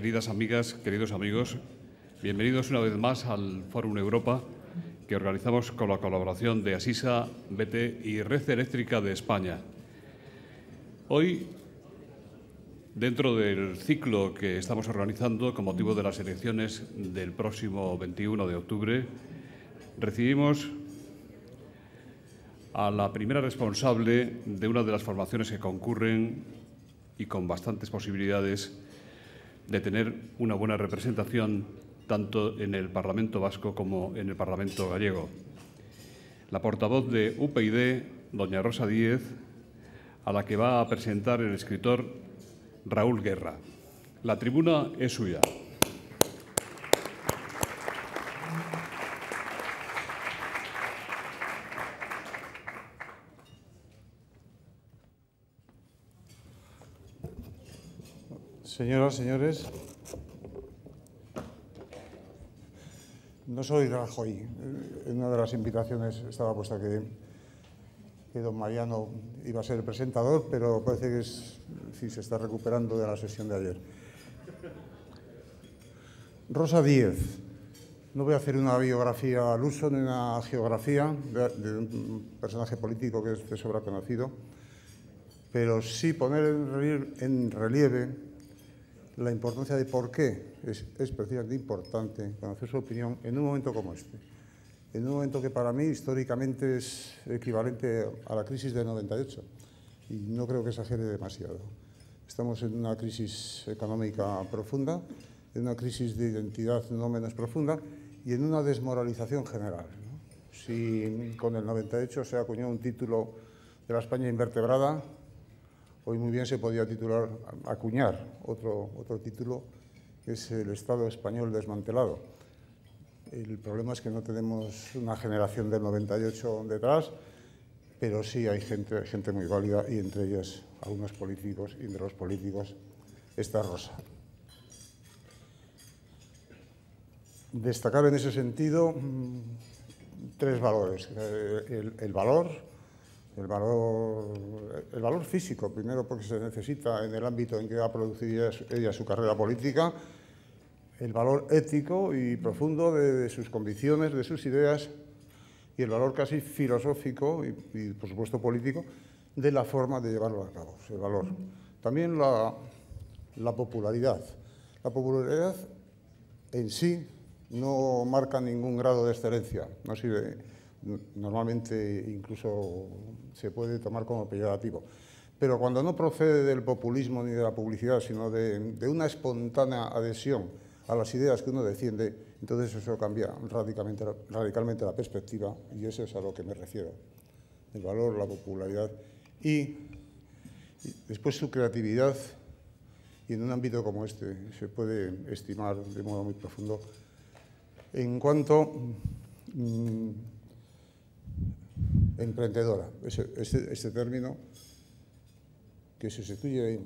Queridas amigas, queridos amigos, bienvenidos una vez más al Fórum Europa que organizamos con la colaboración de Asisa, BT y Red Eléctrica de España. Hoy, dentro del ciclo que estamos organizando con motivo de las elecciones del próximo 21 de octubre, recibimos a la primera responsable de una de las formaciones que concurren y con bastantes posibilidades de tener una buena representación tanto en el Parlamento vasco como en el Parlamento gallego. La portavoz de UPyD, doña Rosa Díez, a la que va a presentar el escritor Raúl Guerra. La tribuna es suya. Señoras, señores, no soy Rajoy. En una de las invitaciones estaba puesta que, don Mariano iba a ser el presentador, pero parece que es, se está recuperando de la sesión de ayer. Rosa Díez. No voy a hacer una biografía al uso ni una geografía de, de un personaje político que es de sobra conocido, pero sí poner en relieve la importancia de por qué es, precisamente importante conocer su opinión en un momento como este. En un momento que para mí históricamente es equivalente a la crisis de 98 y no creo que exagere demasiado. Estamos en una crisis económica profunda, en una crisis de identidad no menos profunda y en una desmoralización general. Si con el 98 se acuñó un título de la España invertebrada, Hoy muy bien se podía titular, acuñar otro, otro título, que es el Estado español desmantelado. El problema es que no tenemos una generación del 98 detrás, pero sí hay gente, gente muy válida y entre ellas algunos políticos y entre los políticos está Rosa. Destacar en ese sentido mm, tres valores. Eh, el valor, el valor, el valor físico, primero porque se necesita en el ámbito en que ha producido ella, su carrera política, el valor ético y profundo de, sus convicciones, de sus ideas, y el valor casi filosófico y, por supuesto, político de la forma de llevarlo a cabo, el valor. También la, la popularidad. La popularidad en sí no marca ningún grado de excelencia, no sirve normalmente incluso se puede tomar como peyorativo. Pero cuando no procede del populismo ni de la publicidad, sino de, una espontánea adhesión a las ideas que uno defiende, entonces eso cambia radicalmente, radicalmente la perspectiva y eso es a lo que me refiero. El valor, la popularidad y, después su creatividad y en un ámbito como este se puede estimar de modo muy profundo. En cuanto mm, emprendedora, ese, este, término que sustituye em,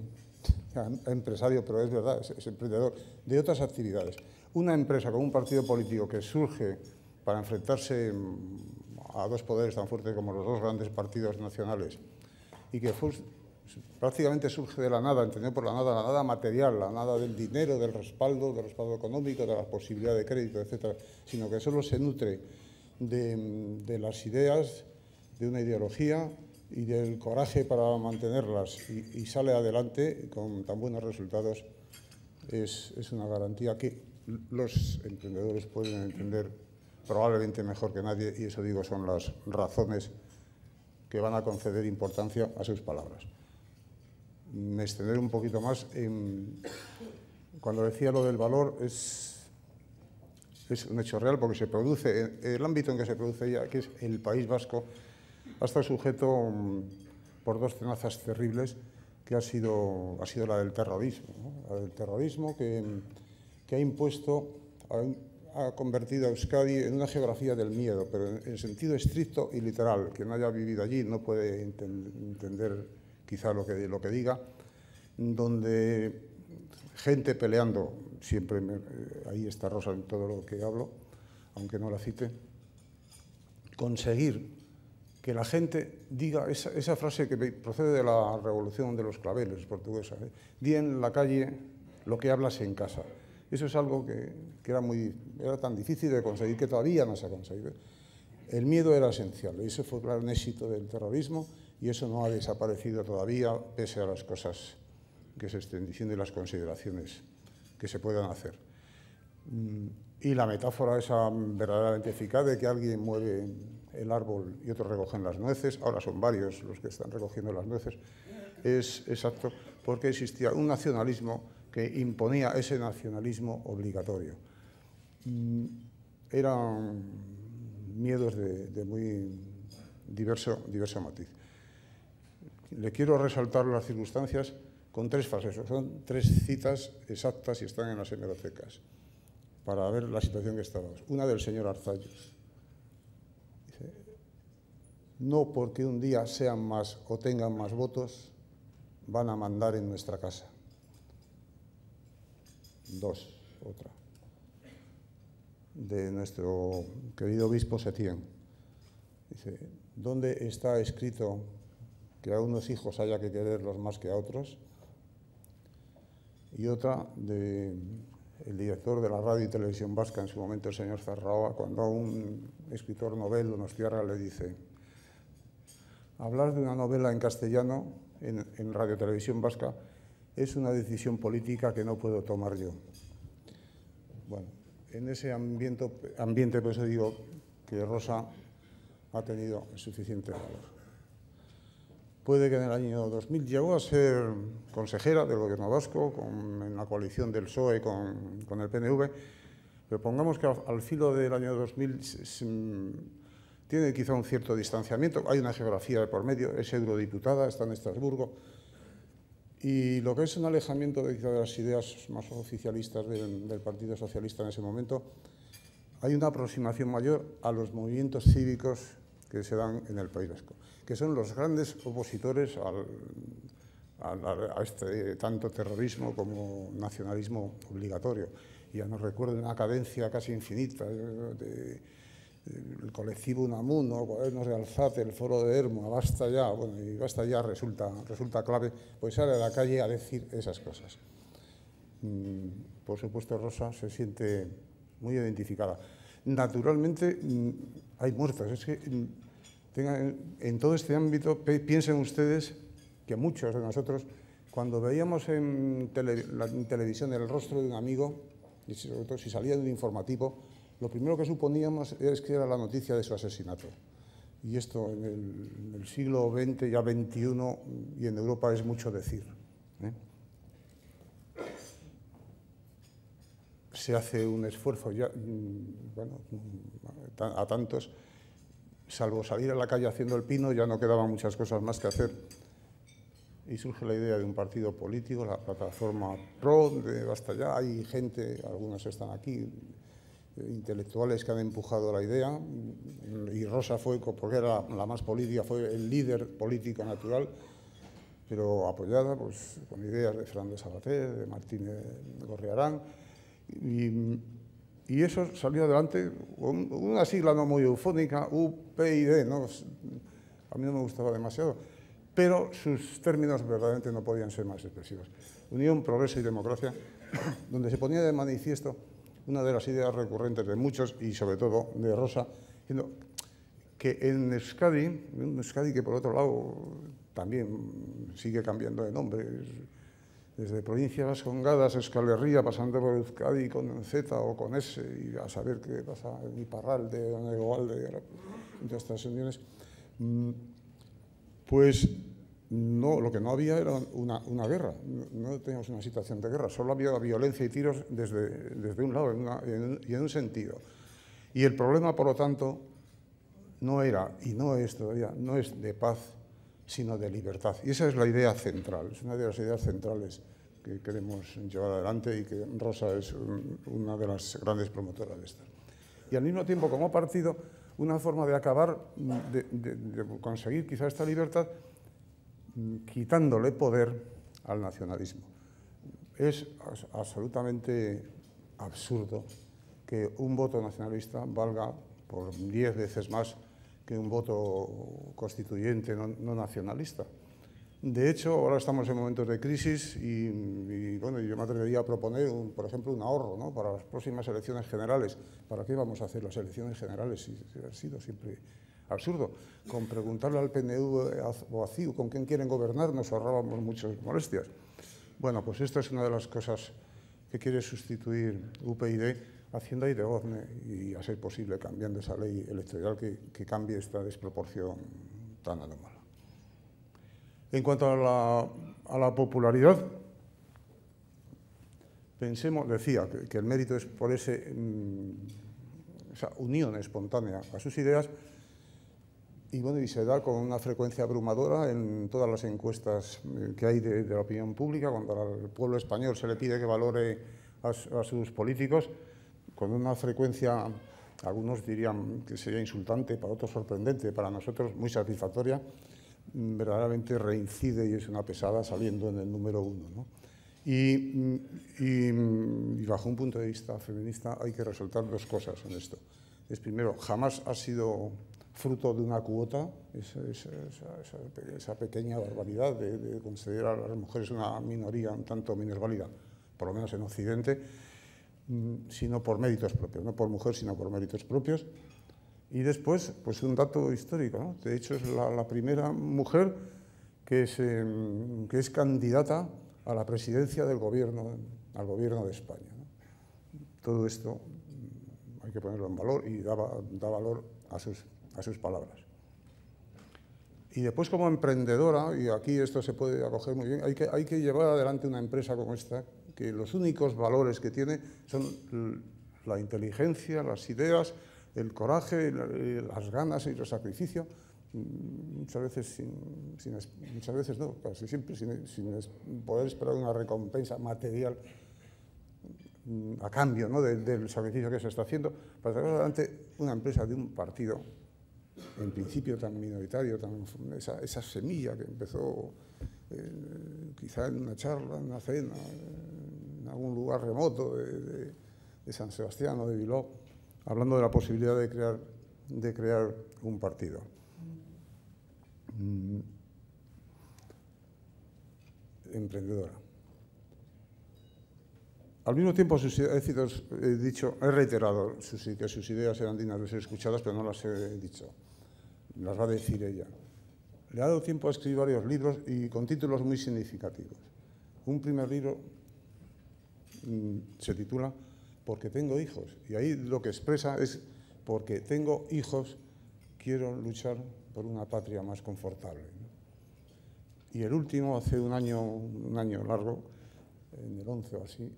a empresario, pero es verdad, es, emprendedor, de otras actividades. Una empresa con un partido político que surge para enfrentarse em, a dos poderes tan fuertes como los dos grandes partidos nacionales y que prácticamente surge de la nada, entendido por la nada, la nada material, la nada del dinero, del respaldo, del respaldo económico, de la posibilidad de crédito, etcétera, sino que solo se nutre de, em, de las ideas, de una ideología y del coraje para mantenerlas y, sale adelante con tan buenos resultados, es, una garantía que los emprendedores pueden entender probablemente mejor que nadie y eso digo son las razones que van a conceder importancia a sus palabras. Me extenderé un poquito más. cuando decía lo del valor, es, es un hecho real porque se produce, el ámbito en que se produce ya, que es el País Vasco, ha estado sujeto mm, por dos tenazas terribles que ha sido, ha sido la del terrorismo. La del terrorismo que, mm, que ha impuesto, ha, convertido a Euskadi en una geografía del miedo, pero en, sentido estricto y literal. Quien haya vivido allí no puede entender quizá lo que, lo que diga, donde gente peleando, siempre eh, ahí está Rosa en todo lo que hablo, aunque no la cite, conseguir que la gente diga esa, frase que procede de la revolución de los claveles portuguesa, ¿eh? di en la calle lo que hablas en casa. Eso es algo que, era, muy, era tan difícil de conseguir que todavía no se ha conseguido. El miedo era esencial, y ese fue el gran éxito del terrorismo y eso no ha desaparecido todavía pese a las cosas que se estén diciendo y las consideraciones que se puedan hacer. Mm, y la metáfora esa verdaderamente eficaz de que alguien mueve el árbol y otros recogen las nueces, ahora son varios los que están recogiendo las nueces, es exacto porque existía un nacionalismo que imponía ese nacionalismo obligatorio. Mm, eran miedos de, muy diverso, matiz. Le quiero resaltar las circunstancias con tres fases, son tres citas exactas y están en las hemerotecas para ver la situación que estábamos. Una del señor Arzayos... Dice, no porque un día sean más o tengan más votos, van a mandar en nuestra casa. Dos, otra. De nuestro querido obispo Setién. Dice, ¿dónde está escrito que a unos hijos haya que quererlos más que a otros? Y otra de el director de la radio y televisión vasca en su momento, el señor Zarraoa, cuando a un escritor nos cierra le dice hablar de una novela en castellano en, radio y televisión vasca es una decisión política que no puedo tomar yo. Bueno, en ese ambiente, ambiente por eso digo que Rosa ha tenido suficiente valor puede que en el año 2000 llegó a ser consejera del gobierno vasco en la coalición del PSOE con, el PNV, pero pongamos que al filo del año 2000 mm, tiene quizá un cierto distanciamiento, hay una geografía de por medio, es eurodiputada, está en Estrasburgo, y lo que es un alejamiento de, las ideas más oficialistas del, del Partido Socialista en ese momento, hay una aproximación mayor a los movimientos cívicos que se dan en el País Vasco, que son los grandes opositores a este tanto terrorismo como nacionalismo obligatorio. Ya nos recuerda una cadencia casi infinita eh, de, el colectivo Unamuno, cuadernos de Alzate, el foro de Hermo, basta ya, y basta ya resulta, resulta clave, pues sale a la calle a decir esas cosas. Mm, por supuesto, Rosa se siente muy identificada. Naturalmente, mm, hay muertos. Es que tengan, en todo este ámbito, piensen ustedes que muchos de nosotros, cuando veíamos en, la, televisión el rostro de un amigo, y si salía de un informativo, lo primero que suponíamos es que era la noticia de su asesinato. Y esto en el, siglo XX, ya XXI, y en Europa es mucho decir. ¿eh? se hace un esfuerzo ya, mm, bueno, mm, a tantos, salvo salir a la calle haciendo el pino, ya no quedaban muchas cosas más que hacer. Y surge la idea de un partido político, la plataforma PRO, de Basta Ya, hay gente, algunos están aquí, eh, intelectuales que han empujado la idea, y Rosa fue, porque era la más política, fue el líder político natural, pero apoyada pues, con ideas de Fernando Sabater, de Martínez Gorriarán, y, eso salió adelante con una sigla no muy eufónica, UPID, ¿no? a mí no me gustaba demasiado, pero sus términos verdaderamente no podían ser más expresivos. Unión, progreso y democracia, donde se ponía de manifiesto una de las ideas recurrentes de muchos y sobre todo de Rosa, diciendo que en Euskadi, un Euskadi que por otro lado también sigue cambiando de nombre, desde provincias congadas, Escalerría, pasando por Euskadi con Z o con S, y a saber qué pasa en Iparralde, de Egoalde, de estas uniones, mm, pues no, lo que no había era una, guerra, no, teníamos una situación de guerra, solo había violencia y tiros desde, desde un lado y en un sentido. Y el problema, por lo tanto, no era, y no es todavía, no es de paz sino de libertad. Y esa es la idea central, es una de las ideas centrales que queremos llevar adelante y que Rosa es una de las grandes promotoras de esta. Y al mismo tiempo, como partido, una forma de acabar, de, conseguir quizá esta libertad, quitándole poder al nacionalismo. Es absolutamente absurdo que un voto nacionalista valga por 10 veces más que un voto constituyente no, nacionalista. De hecho, ahora estamos en momentos de crisis y, bueno, yo me atrevería a proponer, por ejemplo, un ahorro ¿no? para las próximas elecciones generales. ¿Para qué vamos a hacer las elecciones generales si, ha sido siempre absurdo? Con preguntarle al PNU o a CIU con quién quieren gobernar nos ahorrábamos muchas molestias. Bueno, pues esta es una de las cosas que quiere sustituir UPyD ...haciendo ahí de gozne y a ser posible cambiando esa ley electoral que, que cambie esta desproporción tan anómala. En cuanto a la, popularidad, pensemos, decía que, el mérito es por ese, mm, esa unión espontánea a sus ideas, y bueno, y se da con una frecuencia abrumadora en todas las encuestas eh, que hay de, la opinión pública, cuando al pueblo español se le pide que valore a sus políticos, con una frecuencia, algunos dirían que sería insultante, para otros sorprendente, para nosotros muy satisfactoria, mm, verdaderamente reincide y es una pesada saliendo en el número uno. Mm, mm, y, bajo un punto de vista feminista hay que resaltar dos cosas en esto. Es primero, jamás ha sido fruto de una cuota esa, pequeña barbaridad de, considerar a las mujeres una minoría un tanto válida, por lo menos en Occidente Mm, sino por méritos propios, no por mujer, sino por méritos propios. Y después, pues un dato histórico, de hecho es la, primera mujer mm, que es, candidata a la presidencia del gobierno, al gobierno de España. Todo esto mm, hay que ponerlo en valor y da, valor a sus, a sus palabras. Y después como emprendedora, y aquí esto se puede acoger muy bien, hay que, hay que llevar adelante una empresa como esta, que los únicos valores que tiene son la inteligencia, las ideas, el coraje, eh, las ganas y el sacrificio, mm, muchas veces, sin, muchas veces no, casi siempre sin, poder esperar una recompensa material mm, a cambio ¿no? del sacrificio que se está haciendo, para sacar adelante una empresa de un partido, en principio tan minoritario, esa, semilla que empezó eh, quizá en una charla, en una cena. Eh, en algún lugar remoto de, San Sebastián o de Bilbao, hablando de la posibilidad de crear, de crear un partido. Mm. Emprendedora. Al mismo tiempo, sus, he, he, dicho, he reiterado sus, que sus ideas eran dignas de ser escuchadas, pero no las he dicho. Las va a decir ella. Le ha dado tiempo a escribir varios libros y con títulos muy significativos. Un primer libro Mm, se titula Porque tengo hijos. Y ahí lo que expresa es, porque tengo hijos, quiero luchar por una patria más confortable. Y el último, hace un año, un año largo, en el 11 o así,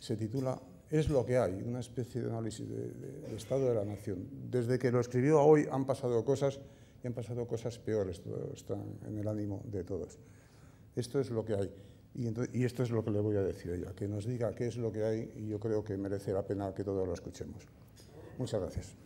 se titula Es lo que hay, una especie de análisis del estado de la nación. Desde que lo escribió hoy han pasado cosas y han pasado cosas peores, todo está en el ánimo de todos. Esto es lo que hay. Y, esto es lo que le voy a decir a ella, que nos diga qué es lo que hay y yo creo que merece la pena que todos lo escuchemos. Muchas gracias.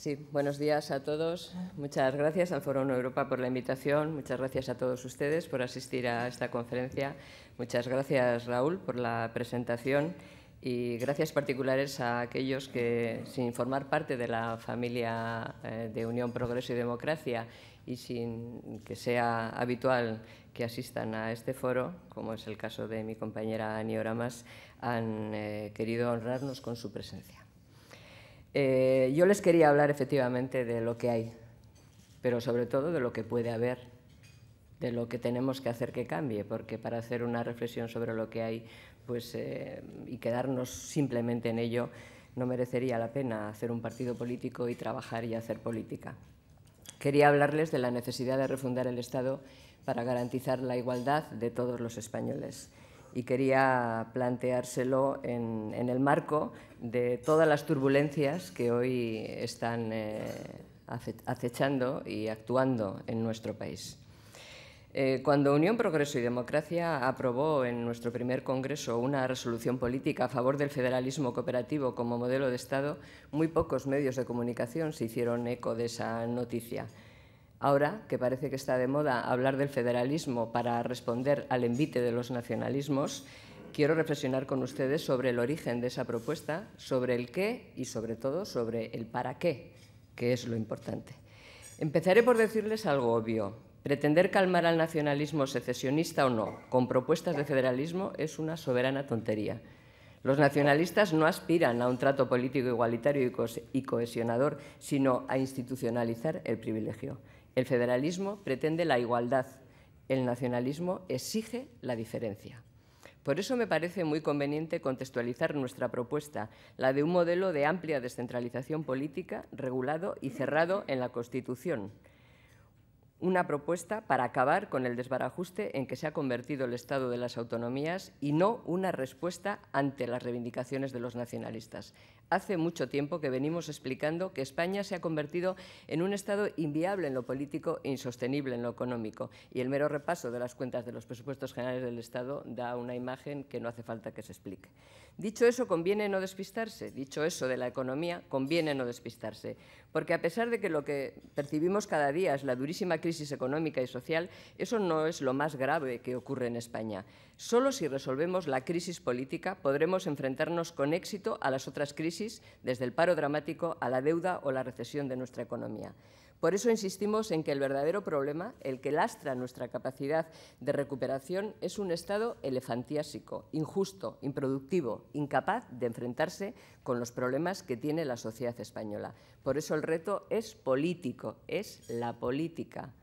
Sí, buenos días a todos. Muchas gracias al Foro Europa por la invitación. Muchas gracias a todos ustedes por asistir a esta conferencia. Muchas gracias, Raúl, por la presentación y gracias particulares a aquellos que, sin formar parte de la familia eh, de Unión Progreso y Democracia y sin que sea habitual que asistan a este foro, como es el caso de mi compañera Ani Oramas, han eh, querido honrarnos con su presencia. Eh, yo les quería hablar efectivamente de lo que hay, pero sobre todo de lo que puede haber, de lo que tenemos que hacer que cambie, porque para hacer una reflexión sobre lo que hay pues, eh, y quedarnos simplemente en ello, no merecería la pena hacer un partido político y trabajar y hacer política. Quería hablarles de la necesidad de refundar el Estado para garantizar la igualdad de todos los españoles y quería planteárselo en, el marco de todas las turbulencias que hoy están eh, acechando y actuando en nuestro país. Eh, cuando Unión Progreso y Democracia aprobó en nuestro primer Congreso una resolución política a favor del federalismo cooperativo como modelo de Estado, muy pocos medios de comunicación se hicieron eco de esa noticia. Ahora que parece que está de moda hablar del federalismo para responder al envite de los nacionalismos, quiero reflexionar con ustedes sobre el origen de esa propuesta, sobre el qué y sobre todo sobre el para qué, que es lo importante. Empezaré por decirles algo obvio. Pretender calmar al nacionalismo secesionista o no con propuestas de federalismo es una soberana tontería. Los nacionalistas no aspiran a un trato político igualitario y cohesionador, sino a institucionalizar el privilegio. El federalismo pretende la igualdad, el nacionalismo exige la diferencia. Por eso me parece muy conveniente contextualizar nuestra propuesta, la de un modelo de amplia descentralización política regulado y cerrado en la Constitución, una propuesta para acabar con el desbarajuste en que se ha convertido el Estado de las autonomías y no una respuesta ante las reivindicaciones de los nacionalistas. Hace mucho tiempo que venimos explicando que España se ha convertido en un Estado inviable en lo político e insostenible en lo económico y el mero repaso de las cuentas de los presupuestos generales del Estado da una imagen que no hace falta que se explique. Dicho eso, conviene no despistarse, dicho eso de la economía, conviene no despistarse, porque a pesar de que lo que percibimos cada día es la durísima crisis económica y social, eso no es lo más grave que ocurre en España. Solo si resolvemos la crisis política podremos enfrentarnos con éxito a las otras crisis, desde el paro dramático a la deuda o la recesión de nuestra economía. Por eso insistimos en que el verdadero problema, el que lastra nuestra capacidad de recuperación, es un Estado elefantiásico, injusto, improductivo, incapaz de enfrentarse con los problemas que tiene la sociedad española. Por eso el reto es político, es la política.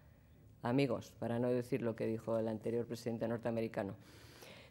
Amigos, para no decir lo que dijo el anterior presidente norteamericano.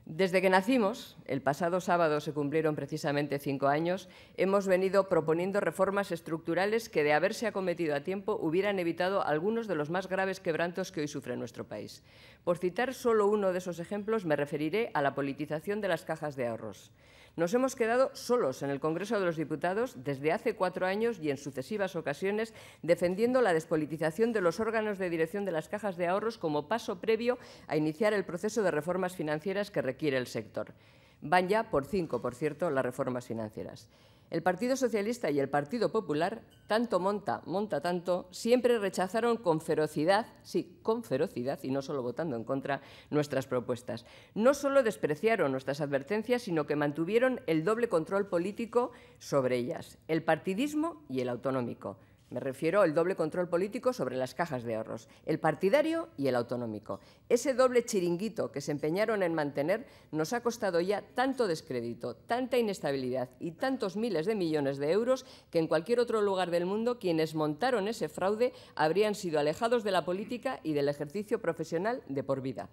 Desde que nacimos, el pasado sábado se cumplieron precisamente cinco años, hemos venido proponiendo reformas estructurales que, de haberse acometido a tiempo, hubieran evitado algunos de los más graves quebrantos que hoy sufre nuestro país. Por citar solo uno de esos ejemplos, me referiré a la politización de las cajas de ahorros. Nos hemos quedado solos en el Congreso de los Diputados desde hace cuatro años y en sucesivas ocasiones defendiendo la despolitización de los órganos de dirección de las cajas de ahorros como paso previo a iniciar el proceso de reformas financieras que requiere el sector. Van ya por cinco, por cierto, las reformas financieras. El Partido Socialista y el Partido Popular, tanto monta, monta tanto, siempre rechazaron con ferocidad, sí, con ferocidad y no solo votando en contra, nuestras propuestas. No solo despreciaron nuestras advertencias, sino que mantuvieron el doble control político sobre ellas, el partidismo y el autonómico. Me refiero al doble control político sobre las cajas de ahorros, el partidario y el autonómico. Ese doble chiringuito que se empeñaron en mantener nos ha costado ya tanto descrédito, tanta inestabilidad y tantos miles de millones de euros que en cualquier otro lugar del mundo quienes montaron ese fraude habrían sido alejados de la política y del ejercicio profesional de por vida.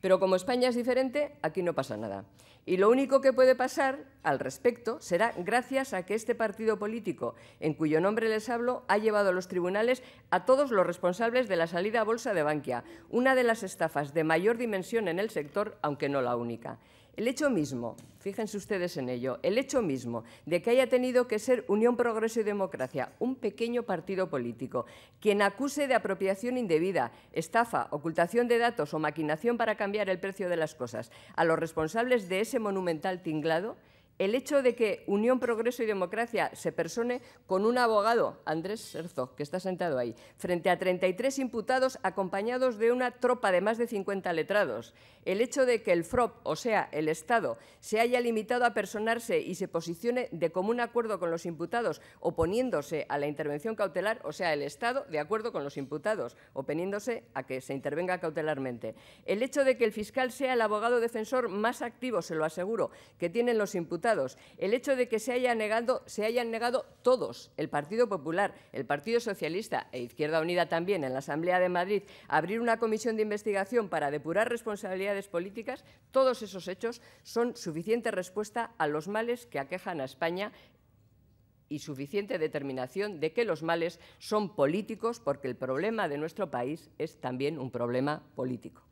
Pero como España es diferente, aquí no pasa nada. Y lo único que puede pasar al respecto será gracias a que este partido político, en cuyo nombre les hablo, ha llevado a los tribunales a todos los responsables de la salida a bolsa de Bankia, una de las estafas de mayor dimensión en el sector, aunque no la única. El hecho mismo, fíjense ustedes en ello, el hecho mismo de que haya tenido que ser Unión Progreso y Democracia, un pequeño partido político, quien acuse de apropiación indebida, estafa, ocultación de datos o maquinación para cambiar el precio de las cosas a los responsables de ese monumental tinglado, el hecho de que Unión Progreso y Democracia se persone con un abogado, Andrés Herzog, que está sentado ahí, frente a 33 imputados acompañados de una tropa de más de 50 letrados, el hecho de que el FROP, o sea, el Estado, se haya limitado a personarse y se posicione de común acuerdo con los imputados, oponiéndose a la intervención cautelar, o sea, el Estado de acuerdo con los imputados, oponiéndose a que se intervenga cautelarmente. El hecho de que el fiscal sea el abogado defensor más activo, se lo aseguro, que tienen los imputados el hecho de que se, haya negado, se hayan negado todos, el Partido Popular, el Partido Socialista e Izquierda Unida también en la Asamblea de Madrid, abrir una comisión de investigación para depurar responsabilidades políticas, todos esos hechos son suficiente respuesta a los males que aquejan a España y suficiente determinación de que los males son políticos porque el problema de nuestro país es también un problema político.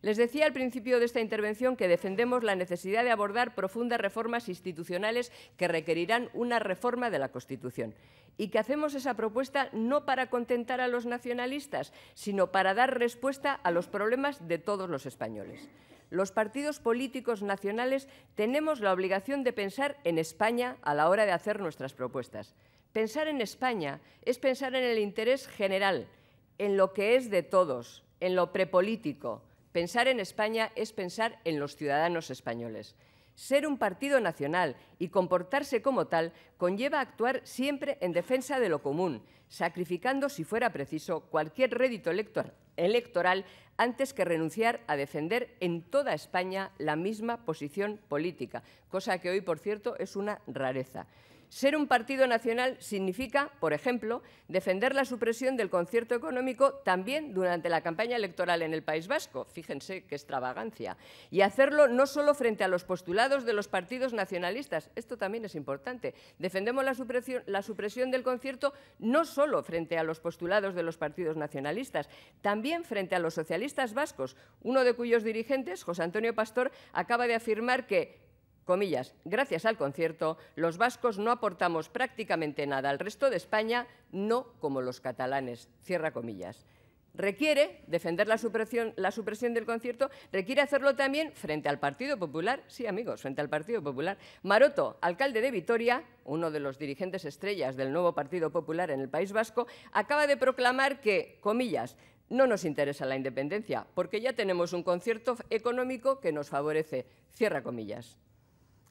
Les decía al principio de esta intervención que defendemos la necesidad de abordar profundas reformas institucionales que requerirán una reforma de la Constitución y que hacemos esa propuesta no para contentar a los nacionalistas, sino para dar respuesta a los problemas de todos los españoles. Los partidos políticos nacionales tenemos la obligación de pensar en España a la hora de hacer nuestras propuestas. Pensar en España es pensar en el interés general, en lo que es de todos, en lo prepolítico, Pensar en España es pensar en los ciudadanos españoles. Ser un partido nacional y comportarse como tal conlleva actuar siempre en defensa de lo común, sacrificando, si fuera preciso, cualquier rédito electoral antes que renunciar a defender en toda España la misma posición política, cosa que hoy, por cierto, es una rareza. Ser un partido nacional significa, por ejemplo, defender la supresión del concierto económico también durante la campaña electoral en el País Vasco, fíjense qué extravagancia, y hacerlo no solo frente a los postulados de los partidos nacionalistas, esto también es importante, defendemos la supresión, la supresión del concierto no solo frente a los postulados de los partidos nacionalistas, también frente a los socialistas vascos, uno de cuyos dirigentes, José Antonio Pastor, acaba de afirmar que comillas, gracias al concierto, los vascos no aportamos prácticamente nada al resto de España, no como los catalanes, cierra comillas. Requiere defender la supresión, del concierto, requiere hacerlo también frente al Partido Popular, sí amigos, frente al Partido Popular. Maroto, alcalde de Vitoria, uno de los dirigentes estrellas del nuevo Partido Popular en el País Vasco, acaba de proclamar que, comillas, no nos interesa la independencia, porque ya tenemos un concierto económico que nos favorece, cierra comillas.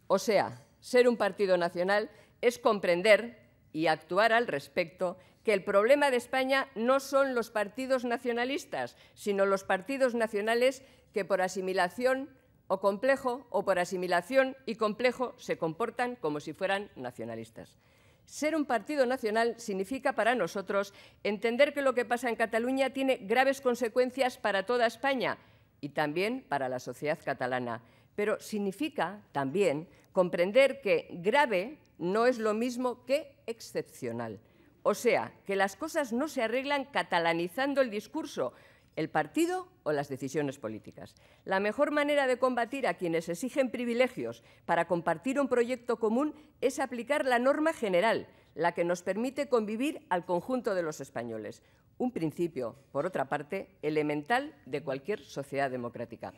O sea, ser un partido nacional es comprender y actuar al respecto que el problema de España no son los partidos nacionalistas, sino los partidos nacionales que por asimilación o complejo o por asimilación y complejo se comportan como si fueran nacionalistas. Ser un partido nacional significa para nosotros entender que lo que pasa en Cataluña tiene graves consecuencias para toda España y también para la sociedad catalana pero significa también comprender que grave no es lo mismo que excepcional. O sea, que las cosas no se arreglan catalanizando el discurso, el partido o las decisiones políticas. La mejor manera de combatir a quienes exigen privilegios para compartir un proyecto común es aplicar la norma general, la que nos permite convivir al conjunto de los españoles. Un principio, por otra parte, elemental de cualquier sociedad democrática.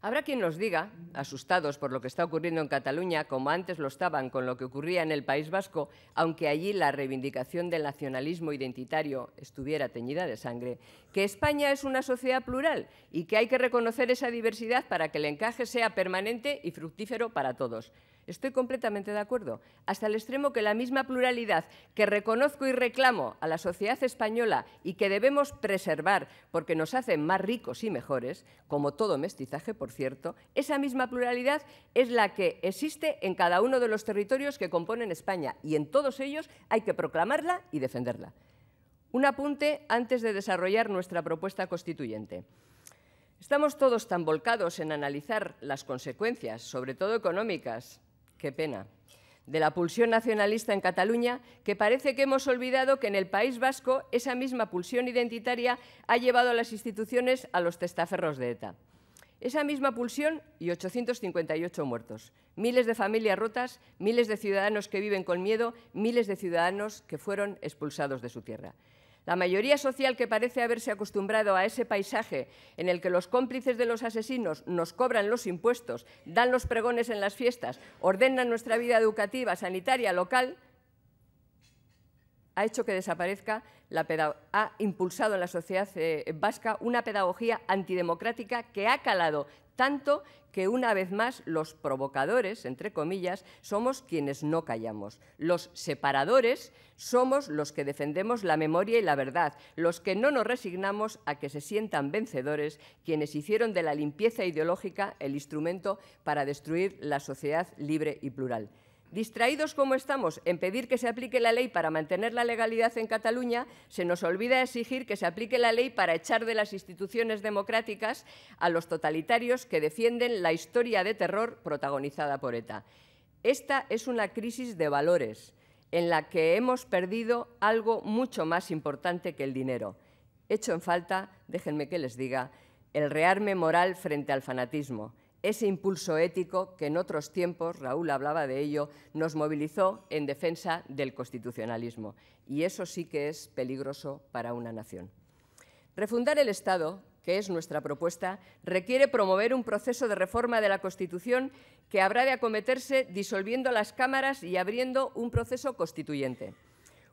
Habrá quien nos diga, asustados por lo que está ocurriendo en Cataluña, como antes lo estaban con lo que ocurría en el País Vasco, aunque allí la reivindicación del nacionalismo identitario estuviera teñida de sangre, que España es una sociedad plural y que hay que reconocer esa diversidad para que el encaje sea permanente y fructífero para todos. Estoy completamente de acuerdo, hasta el extremo que la misma pluralidad que reconozco y reclamo a la sociedad española y que debemos preservar porque nos hacen más ricos y mejores, como todo mestizaje, por cierto, esa misma pluralidad es la que existe en cada uno de los territorios que componen España y en todos ellos hay que proclamarla y defenderla. Un apunte antes de desarrollar nuestra propuesta constituyente. Estamos todos tan volcados en analizar las consecuencias, sobre todo económicas, qué pena, de la pulsión nacionalista en Cataluña, que parece que hemos olvidado que en el País Vasco esa misma pulsión identitaria ha llevado a las instituciones a los testaferros de ETA. Esa misma pulsión y 858 muertos, miles de familias rotas, miles de ciudadanos que viven con miedo, miles de ciudadanos que fueron expulsados de su tierra. La mayoría social que parece haberse acostumbrado a ese paisaje en el que los cómplices de los asesinos nos cobran los impuestos, dan los pregones en las fiestas, ordenan nuestra vida educativa, sanitaria, local, ha hecho que desaparezca, la ha impulsado en la sociedad eh, vasca una pedagogía antidemocrática que ha calado tanto que una vez más los provocadores, entre comillas, somos quienes no callamos. Los separadores somos los que defendemos la memoria y la verdad, los que no nos resignamos a que se sientan vencedores, quienes hicieron de la limpieza ideológica el instrumento para destruir la sociedad libre y plural. Distraídos como estamos en pedir que se aplique la ley para mantener la legalidad en Cataluña, se nos olvida exigir que se aplique la ley para echar de las instituciones democráticas a los totalitarios que defienden la historia de terror protagonizada por ETA. Esta es una crisis de valores en la que hemos perdido algo mucho más importante que el dinero. Hecho en falta, déjenme que les diga, el rearme moral frente al fanatismo, ese impulso ético, que en otros tiempos, Raúl hablaba de ello, nos movilizó en defensa del constitucionalismo. Y eso sí que es peligroso para una nación. Refundar el Estado, que es nuestra propuesta, requiere promover un proceso de reforma de la Constitución que habrá de acometerse disolviendo las cámaras y abriendo un proceso constituyente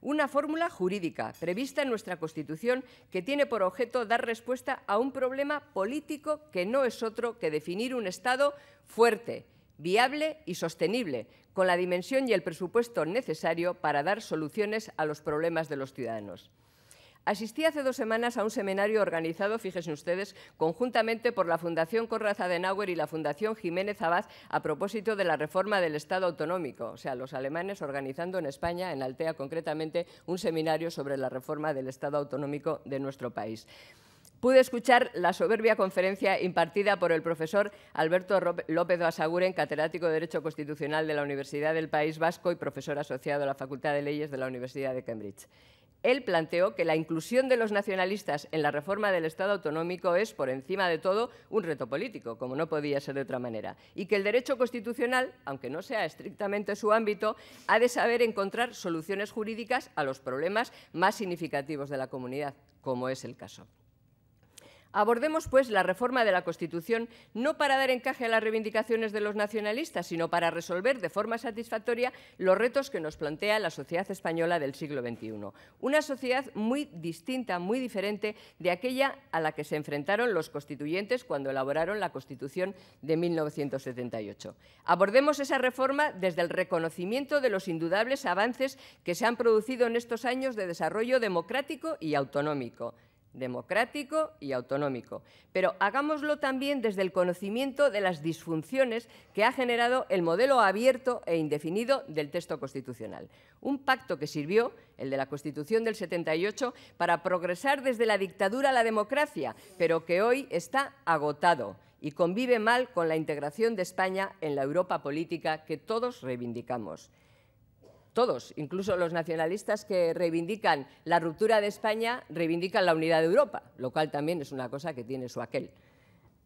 una fórmula jurídica prevista en nuestra Constitución que tiene por objeto dar respuesta a un problema político que no es otro que definir un Estado fuerte, viable y sostenible, con la dimensión y el presupuesto necesario para dar soluciones a los problemas de los ciudadanos. Asistí hace dos semanas a un seminario organizado, fíjense ustedes, conjuntamente por la Fundación de Adenauer y la Fundación Jiménez Abad a propósito de la reforma del Estado autonómico, o sea, los alemanes organizando en España, en Altea concretamente, un seminario sobre la reforma del Estado autonómico de nuestro país pude escuchar la soberbia conferencia impartida por el profesor Alberto López Basaguren, catedrático de Derecho Constitucional de la Universidad del País Vasco y profesor asociado a la Facultad de Leyes de la Universidad de Cambridge él planteó que la inclusión de los nacionalistas en la reforma del Estado autonómico es, por encima de todo, un reto político, como no podía ser de otra manera, y que el derecho constitucional, aunque no sea estrictamente su ámbito, ha de saber encontrar soluciones jurídicas a los problemas más significativos de la comunidad, como es el caso. Abordemos, pues, la reforma de la Constitución no para dar encaje a las reivindicaciones de los nacionalistas, sino para resolver de forma satisfactoria los retos que nos plantea la sociedad española del siglo XXI. Una sociedad muy distinta, muy diferente de aquella a la que se enfrentaron los constituyentes cuando elaboraron la Constitución de 1978. Abordemos esa reforma desde el reconocimiento de los indudables avances que se han producido en estos años de desarrollo democrático y autonómico democrático y autonómico. Pero hagámoslo también desde el conocimiento de las disfunciones que ha generado el modelo abierto e indefinido del texto constitucional. Un pacto que sirvió, el de la Constitución del 78, para progresar desde la dictadura a la democracia, pero que hoy está agotado y convive mal con la integración de España en la Europa política que todos reivindicamos todos, incluso los nacionalistas que reivindican la ruptura de España, reivindican la unidad de Europa, lo cual también es una cosa que tiene su aquel.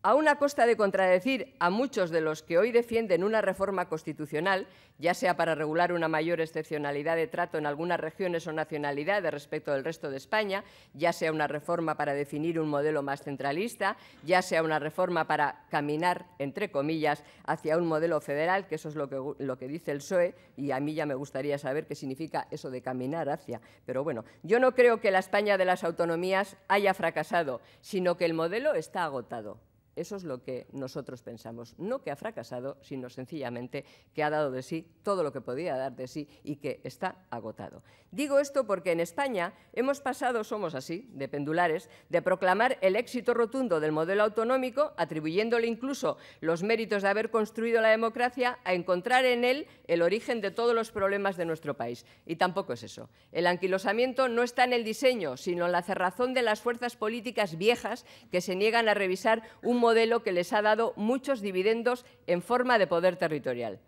A una costa de contradecir a muchos de los que hoy defienden una reforma constitucional, ya sea para regular una mayor excepcionalidad de trato en algunas regiones o nacionalidades respecto del resto de España, ya sea una reforma para definir un modelo más centralista, ya sea una reforma para caminar, entre comillas, hacia un modelo federal, que eso es lo que, lo que dice el PSOE, y a mí ya me gustaría saber qué significa eso de caminar hacia. Pero bueno, yo no creo que la España de las autonomías haya fracasado, sino que el modelo está agotado. Eso es lo que nosotros pensamos. No que ha fracasado, sino sencillamente que ha dado de sí todo lo que podía dar de sí y que está agotado. Digo esto porque en España hemos pasado, somos así, de pendulares, de proclamar el éxito rotundo del modelo autonómico, atribuyéndole incluso los méritos de haber construido la democracia, a encontrar en él el origen de todos los problemas de nuestro país. Y tampoco es eso. El anquilosamiento no está en el diseño, sino en la cerrazón de las fuerzas políticas viejas que se niegan a revisar un modelo modelo que les ha dado muchos dividendos en forma de poder territorial.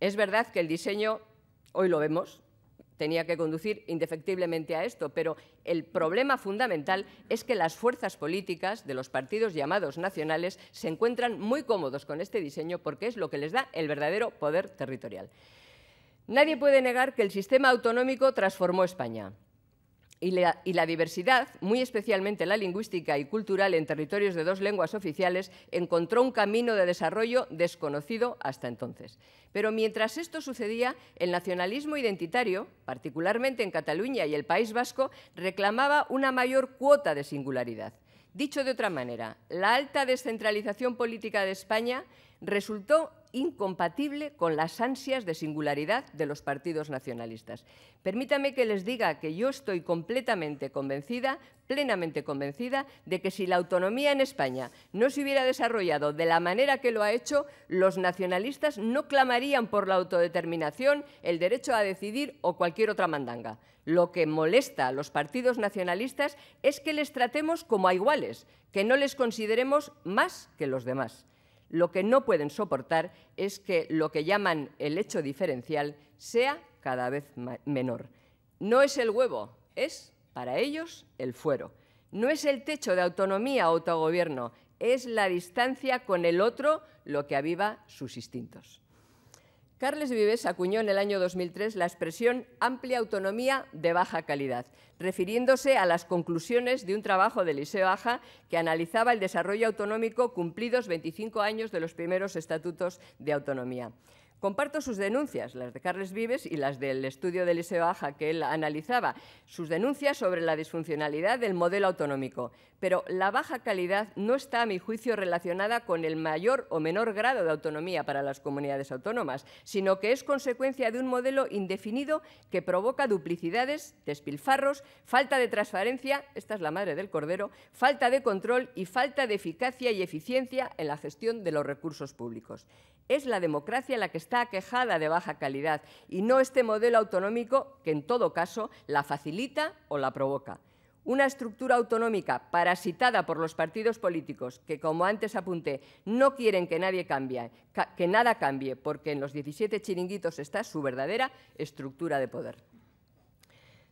Es verdad que el diseño, hoy lo vemos, tenía que conducir indefectiblemente a esto, pero el problema fundamental es que las fuerzas políticas de los partidos llamados nacionales se encuentran muy cómodos con este diseño porque es lo que les da el verdadero poder territorial. Nadie puede negar que el sistema autonómico transformó España y la, diversidad, muy especialmente la lingüística y cultural en territorios de dos lenguas oficiales, encontró un camino de desarrollo desconocido hasta entonces. Pero mientras esto sucedía, el nacionalismo identitario, particularmente en Cataluña y el País Vasco, reclamaba una mayor cuota de singularidad. Dicho de otra manera, la alta descentralización política de España resultó incompatible con las ansias de singularidad de los partidos nacionalistas. Permítame que les diga que yo estoy completamente convencida, plenamente convencida, de que si la autonomía en España no se hubiera desarrollado de la manera que lo ha hecho, los nacionalistas no clamarían por la autodeterminación, el derecho a decidir o cualquier otra mandanga. Lo que molesta a los partidos nacionalistas es que les tratemos como a iguales, que no les consideremos más que los demás. Lo que no pueden soportar es que lo que llaman el hecho diferencial sea cada vez menor. No es el huevo, es para ellos el fuero. No es el techo de autonomía o autogobierno, es la distancia con el otro lo que aviva sus instintos. Carles Vives acuñó en el año 2003 la expresión amplia autonomía de baja calidad, refiriéndose a las conclusiones de un trabajo de Liceo Aja que analizaba el desarrollo autonómico cumplidos 25 años de los primeros estatutos de autonomía. Comparto sus denuncias, las de Carles Vives y las del estudio del Eliseo Aja que él analizaba, sus denuncias sobre la disfuncionalidad del modelo autonómico, pero la baja calidad no está, a mi juicio, relacionada con el mayor o menor grado de autonomía para las comunidades autónomas, sino que es consecuencia de un modelo indefinido que provoca duplicidades, despilfarros, falta de transparencia, esta es la madre del cordero, falta de control y falta de eficacia y eficiencia en la gestión de los recursos públicos. Es la democracia la que está aquejada de baja calidad y no este modelo autonómico que en todo caso la facilita o la provoca. Una estructura autonómica parasitada por los partidos políticos que, como antes apunté, no quieren que, nadie cambie, que nada cambie porque en los 17 chiringuitos está su verdadera estructura de poder.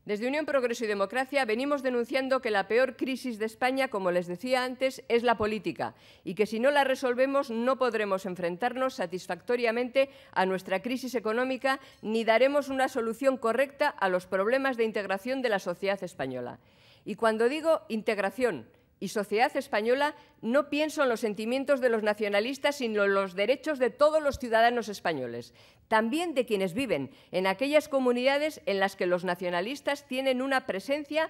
Desde Unión Progreso y Democracia venimos denunciando que la peor crisis de España, como les decía antes, es la política y que si no la resolvemos no podremos enfrentarnos satisfactoriamente a nuestra crisis económica ni daremos una solución correcta a los problemas de integración de la sociedad española. Y cuando digo integración, y sociedad española no pienso en los sentimientos de los nacionalistas, sino en los derechos de todos los ciudadanos españoles, también de quienes viven en aquellas comunidades en las que los nacionalistas tienen una presencia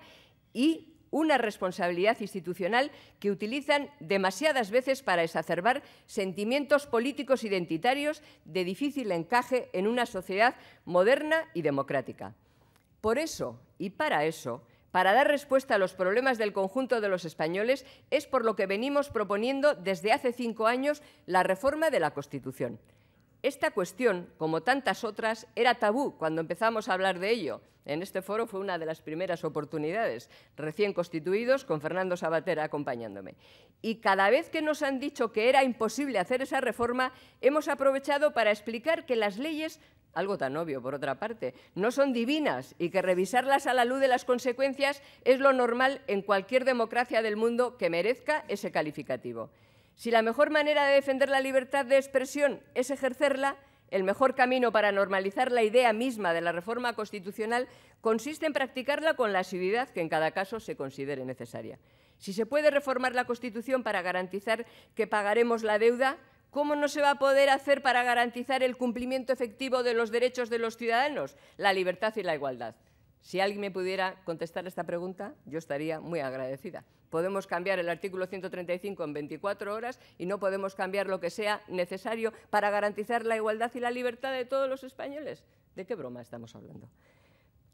y una responsabilidad institucional que utilizan demasiadas veces para exacerbar sentimientos políticos identitarios de difícil encaje en una sociedad moderna y democrática. Por eso y para eso, para dar respuesta a los problemas del conjunto de los españoles es por lo que venimos proponiendo desde hace cinco años la reforma de la Constitución. Esta cuestión, como tantas otras, era tabú cuando empezamos a hablar de ello. En este foro fue una de las primeras oportunidades, recién constituidos, con Fernando Sabatera acompañándome. Y cada vez que nos han dicho que era imposible hacer esa reforma, hemos aprovechado para explicar que las leyes algo tan obvio por otra parte, no son divinas y que revisarlas a la luz de las consecuencias es lo normal en cualquier democracia del mundo que merezca ese calificativo. Si la mejor manera de defender la libertad de expresión es ejercerla, el mejor camino para normalizar la idea misma de la reforma constitucional consiste en practicarla con la asiduidad que en cada caso se considere necesaria. Si se puede reformar la Constitución para garantizar que pagaremos la deuda, ¿Cómo no se va a poder hacer para garantizar el cumplimiento efectivo de los derechos de los ciudadanos, la libertad y la igualdad? Si alguien me pudiera contestar esta pregunta, yo estaría muy agradecida. Podemos cambiar el artículo 135 en 24 horas y no podemos cambiar lo que sea necesario para garantizar la igualdad y la libertad de todos los españoles. ¿De qué broma estamos hablando?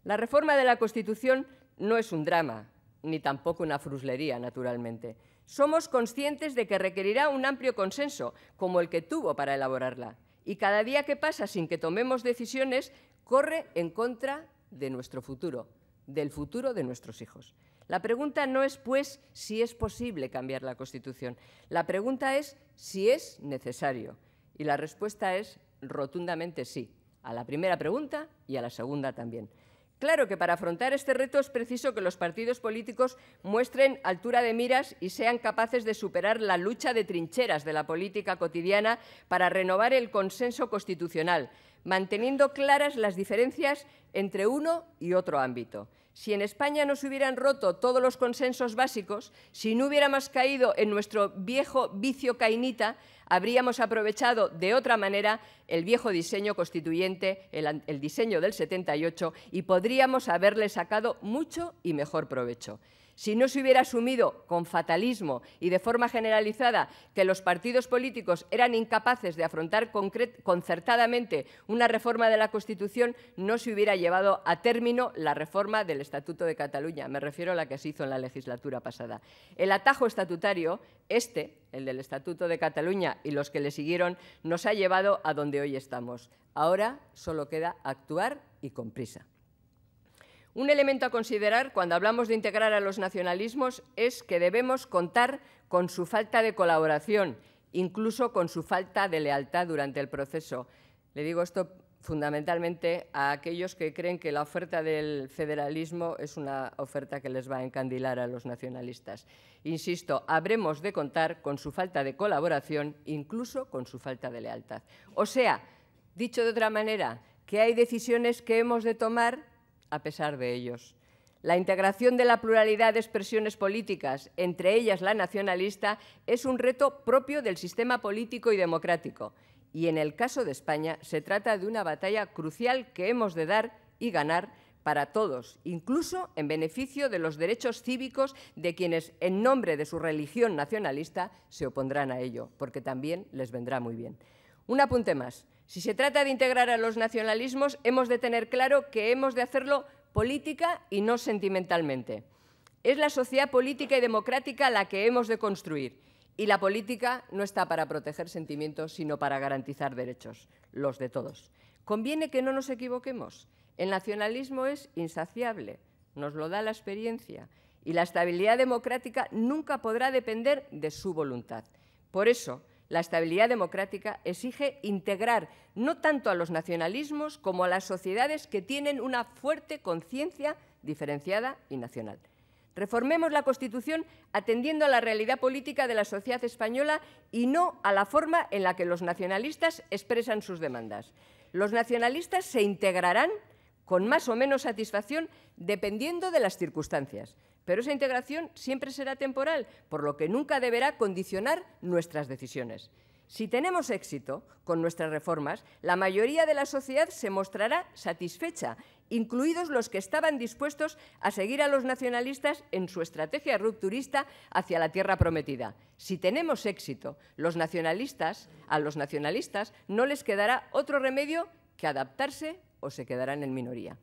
La reforma de la Constitución no es un drama, ni tampoco una fruslería, naturalmente. Somos conscientes de que requerirá un amplio consenso, como el que tuvo para elaborarla. Y cada día que pasa sin que tomemos decisiones, corre en contra de nuestro futuro, del futuro de nuestros hijos. La pregunta no es, pues, si es posible cambiar la Constitución. La pregunta es si es necesario. Y la respuesta es rotundamente sí, a la primera pregunta y a la segunda también. Claro que para afrontar este reto es preciso que los partidos políticos muestren altura de miras y sean capaces de superar la lucha de trincheras de la política cotidiana para renovar el consenso constitucional, manteniendo claras las diferencias entre uno y otro ámbito. Si en España no se hubieran roto todos los consensos básicos, si no hubiéramos caído en nuestro viejo vicio cainita, habríamos aprovechado de otra manera el viejo diseño constituyente, el, el diseño del 78, y podríamos haberle sacado mucho y mejor provecho. Si no se hubiera asumido con fatalismo y de forma generalizada que los partidos políticos eran incapaces de afrontar concertadamente una reforma de la Constitución, no se hubiera llevado a término la reforma del Estatuto de Cataluña. Me refiero a la que se hizo en la legislatura pasada. El atajo estatutario, este, el del Estatuto de Cataluña y los que le siguieron, nos ha llevado a donde hoy estamos. Ahora solo queda actuar y con prisa. Un elemento a considerar cuando hablamos de integrar a los nacionalismos es que debemos contar con su falta de colaboración, incluso con su falta de lealtad durante el proceso. Le digo esto fundamentalmente a aquellos que creen que la oferta del federalismo es una oferta que les va a encandilar a los nacionalistas. Insisto, habremos de contar con su falta de colaboración, incluso con su falta de lealtad. O sea, dicho de otra manera, que hay decisiones que hemos de tomar a pesar de ellos. La integración de la pluralidad de expresiones políticas, entre ellas la nacionalista, es un reto propio del sistema político y democrático. Y en el caso de España se trata de una batalla crucial que hemos de dar y ganar para todos, incluso en beneficio de los derechos cívicos de quienes, en nombre de su religión nacionalista, se opondrán a ello, porque también les vendrá muy bien. Un apunte más. Si se trata de integrar a los nacionalismos, hemos de tener claro que hemos de hacerlo política y no sentimentalmente. Es la sociedad política y democrática la que hemos de construir. Y la política no está para proteger sentimientos, sino para garantizar derechos, los de todos. Conviene que no nos equivoquemos. El nacionalismo es insaciable, nos lo da la experiencia, y la estabilidad democrática nunca podrá depender de su voluntad. Por eso, la estabilidad democrática exige integrar no tanto a los nacionalismos como a las sociedades que tienen una fuerte conciencia diferenciada y nacional. Reformemos la Constitución atendiendo a la realidad política de la sociedad española y no a la forma en la que los nacionalistas expresan sus demandas. Los nacionalistas se integrarán con más o menos satisfacción dependiendo de las circunstancias. Pero esa integración siempre será temporal, por lo que nunca deberá condicionar nuestras decisiones. Si tenemos éxito con nuestras reformas, la mayoría de la sociedad se mostrará satisfecha, incluidos los que estaban dispuestos a seguir a los nacionalistas en su estrategia rupturista hacia la tierra prometida. Si tenemos éxito, los nacionalistas, a los nacionalistas no les quedará otro remedio que adaptarse o se quedarán en minoría.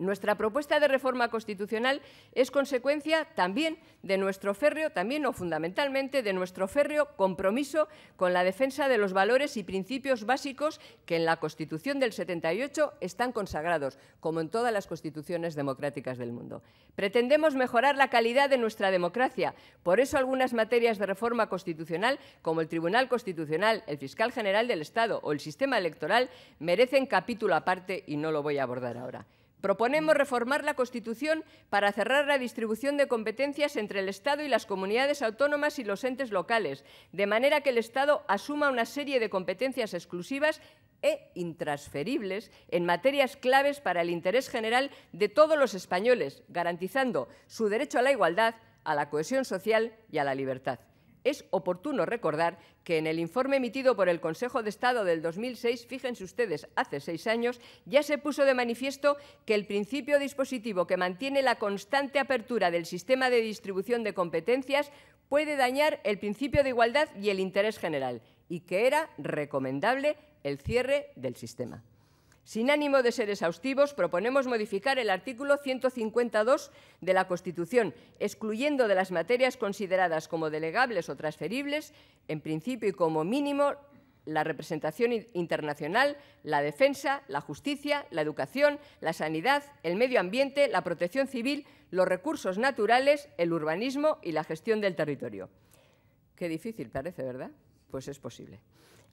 Nuestra propuesta de reforma constitucional es consecuencia también de nuestro férreo, también o fundamentalmente de nuestro férreo compromiso con la defensa de los valores y principios básicos que en la Constitución del 78 están consagrados, como en todas las constituciones democráticas del mundo. Pretendemos mejorar la calidad de nuestra democracia. Por eso algunas materias de reforma constitucional, como el Tribunal Constitucional, el Fiscal General del Estado o el sistema electoral, merecen capítulo aparte y no lo voy a abordar ahora. Proponemos mm. reformar la Constitución para cerrar la distribución de competencias entre el Estado y las comunidades autónomas y los entes locales, de manera que el Estado asuma una serie de competencias exclusivas e intransferibles en materias claves para el interés general de todos los españoles, garantizando su derecho a la igualdad, a la cohesión social y a la libertad es oportuno recordar que en el informe emitido por el Consejo de Estado del 2006, fíjense ustedes, hace seis años, ya se puso de manifiesto que el principio dispositivo que mantiene la constante apertura del sistema de distribución de competencias puede dañar el principio de igualdad y el interés general, y que era recomendable el cierre del sistema. Sin ánimo de ser exhaustivos, proponemos modificar el artículo 152 de la Constitución, excluyendo de las materias consideradas como delegables o transferibles, en principio y como mínimo, la representación internacional, la defensa, la justicia, la educación, la sanidad, el medio ambiente, la protección civil, los recursos naturales, el urbanismo y la gestión del territorio. Qué difícil parece, ¿verdad? Pues es posible.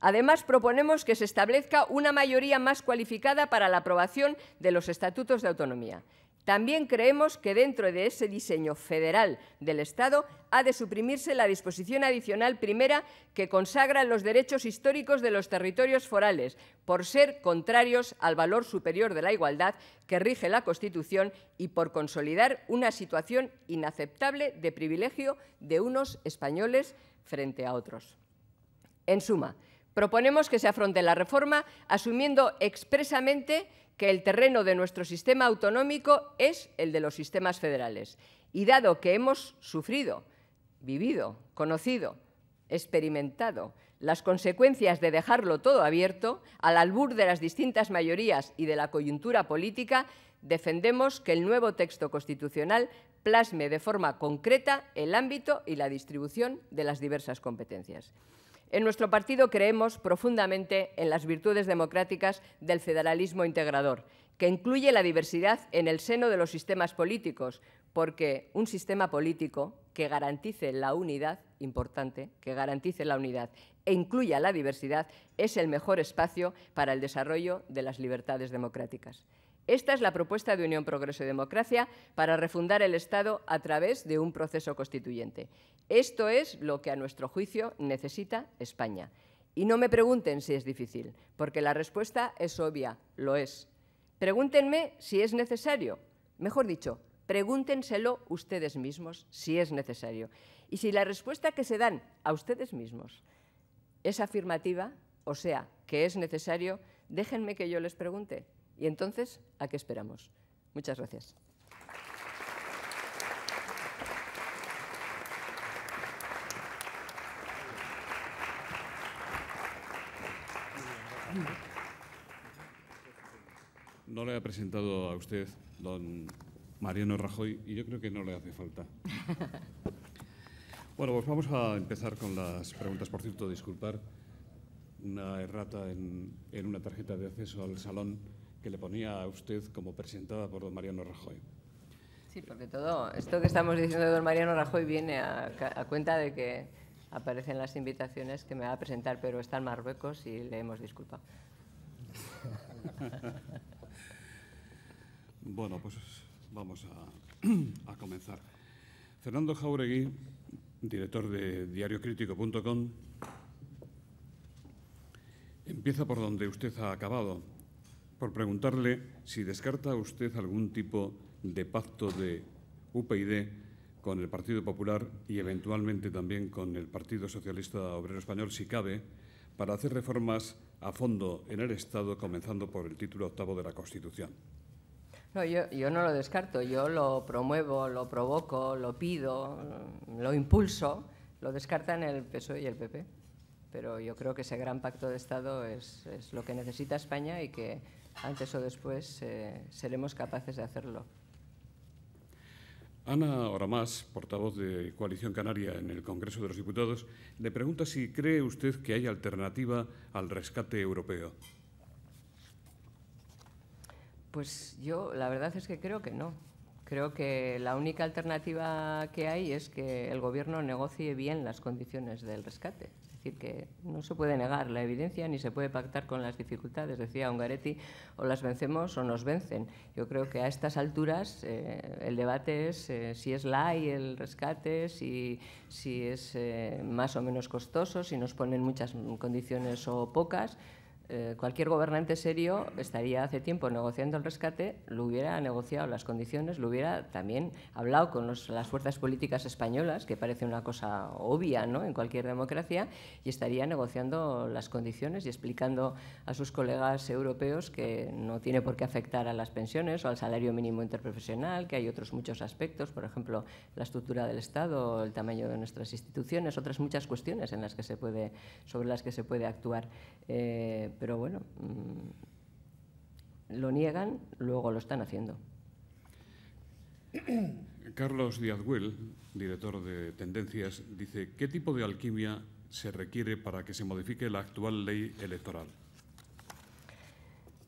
Además, proponemos que se establezca una mayoría más cualificada para la aprobación de los estatutos de autonomía. También creemos que dentro de ese diseño federal del Estado ha de suprimirse la disposición adicional primera que consagra los derechos históricos de los territorios forales, por ser contrarios al valor superior de la igualdad que rige la Constitución y por consolidar una situación inaceptable de privilegio de unos españoles frente a otros. En suma, Proponemos que se afronte la reforma asumiendo expresamente que el terreno de nuestro sistema autonómico es el de los sistemas federales. Y dado que hemos sufrido, vivido, conocido, experimentado las consecuencias de dejarlo todo abierto, al albur de las distintas mayorías y de la coyuntura política, defendemos que el nuevo texto constitucional plasme de forma concreta el ámbito y la distribución de las diversas competencias. En nuestro partido creemos profundamente en las virtudes democráticas del federalismo integrador, que incluye la diversidad en el seno de los sistemas políticos, porque un sistema político que garantice la unidad, importante, que garantice la unidad e incluya la diversidad, es el mejor espacio para el desarrollo de las libertades democráticas. Esta es la propuesta de Unión Progreso y Democracia para refundar el Estado a través de un proceso constituyente. Esto es lo que a nuestro juicio necesita España. Y no me pregunten si es difícil, porque la respuesta es obvia, lo es. Pregúntenme si es necesario. Mejor dicho, pregúntenselo ustedes mismos si es necesario. Y si la respuesta que se dan a ustedes mismos es afirmativa, o sea, que es necesario, déjenme que yo les pregunte. Y entonces, ¿a qué esperamos? Muchas gracias. no le ha presentado a usted don Mariano Rajoy y yo creo que no le hace falta. Bueno, pues vamos a empezar con las preguntas. Por cierto, disculpar una errata en, una tarjeta de acceso al salón que le ponía a usted como presentada por don Mariano Rajoy. Sí, porque todo esto que estamos diciendo de don Mariano Rajoy viene a, cuenta de que aparecen las invitaciones que me va a presentar, pero están en Marruecos y le hemos disculpado. Bueno, pues vamos a, comenzar. Fernando Jauregui, director de diariocritico.com, empieza por donde usted ha acabado, por preguntarle si descarta usted algún tipo de pacto de UPyD con el Partido Popular y eventualmente también con el Partido Socialista Obrero Español, si cabe, para hacer reformas a fondo en el Estado, comenzando por el título octavo de la Constitución. No, yo, no lo descarto, yo lo promuevo, lo provoco, lo pido, lo impulso, lo descartan el PSOE y el PP. Pero yo creo que ese gran pacto de Estado es, lo que necesita España y que antes o después eh, seremos capaces de hacerlo. Ana Oramás, portavoz de Coalición Canaria en el Congreso de los Diputados, le pregunta si cree usted que hay alternativa al rescate europeo. Pues yo la verdad es que creo que no. Creo que la única alternativa que hay es que el Gobierno negocie bien las condiciones del rescate. Es decir, que no se puede negar la evidencia ni se puede pactar con las dificultades. Decía Ungaretti, o las vencemos o nos vencen. Yo creo que a estas alturas eh, el debate es eh, si es la y el rescate, si, si es eh, más o menos costoso, si nos ponen muchas condiciones o pocas. Eh, cualquier gobernante serio estaría hace tiempo negociando el rescate, lo hubiera negociado las condiciones, lo hubiera también hablado con las fuerzas políticas españolas, que parece una cosa obvia ¿no? en cualquier democracia, y estaría negociando las condiciones y explicando a sus colegas europeos que no tiene por qué afectar a las pensiones o al salario mínimo interprofesional, que hay otros muchos aspectos, por ejemplo, la estructura del Estado, el tamaño de nuestras instituciones, otras muchas cuestiones en las que se puede, sobre las que se puede actuar. Eh, pero bueno, mm, lo niegan, luego lo están haciendo. Carlos Díaz director de Tendencias, dice, ¿qué tipo de alquimia se requiere para que se modifique la actual ley electoral?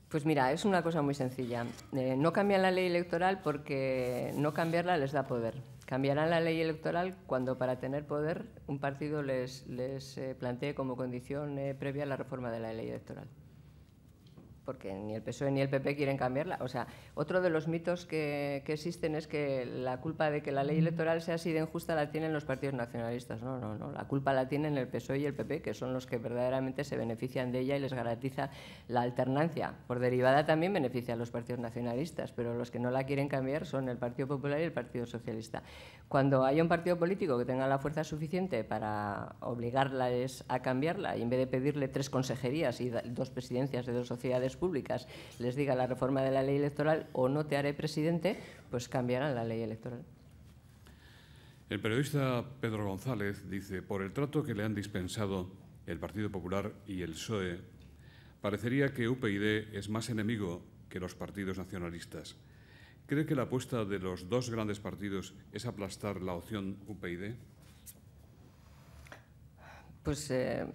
Pues mira, es una cosa muy sencilla. Eh, no cambian la ley electoral porque no cambiarla les da poder. Cambiarán la ley electoral cuando para tener poder un partido les, eh, plantee como condición eh, previa la reforma de la ley electoral porque ni el PSOE ni el PP quieren cambiarla. O sea, otro de los mitos que, que, existen es que la culpa de que la ley electoral sea así de injusta la tienen los partidos nacionalistas. No, no, no. La culpa la tienen el PSOE y el PP, que son los que verdaderamente se benefician de ella y les garantiza la alternancia. Por derivada también beneficia a los partidos nacionalistas, pero los que no la quieren cambiar son el Partido Popular y el Partido Socialista. Cuando haya un partido político que tenga la fuerza suficiente para obligarles a cambiarla y en vez de pedirle tres consejerías y dos presidencias de dos sociedades públicas, les diga la reforma de la ley electoral o no te haré presidente, pues cambiarán la ley electoral. El periodista Pedro González dice, por el trato que le han dispensado el Partido Popular y el PSOE, parecería que UPyD es más enemigo que los partidos nacionalistas. ¿Cree que la apuesta de los dos grandes partidos es aplastar la opción UPyD? Pues eh,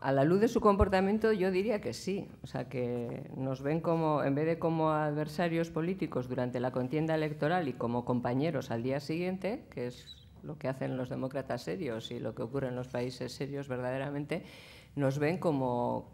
a la luz de su comportamiento yo diría que sí. O sea, que nos ven como, en vez de como adversarios políticos durante la contienda electoral y como compañeros al día siguiente, que es lo que hacen los demócratas serios y lo que ocurre en los países serios verdaderamente, nos ven como,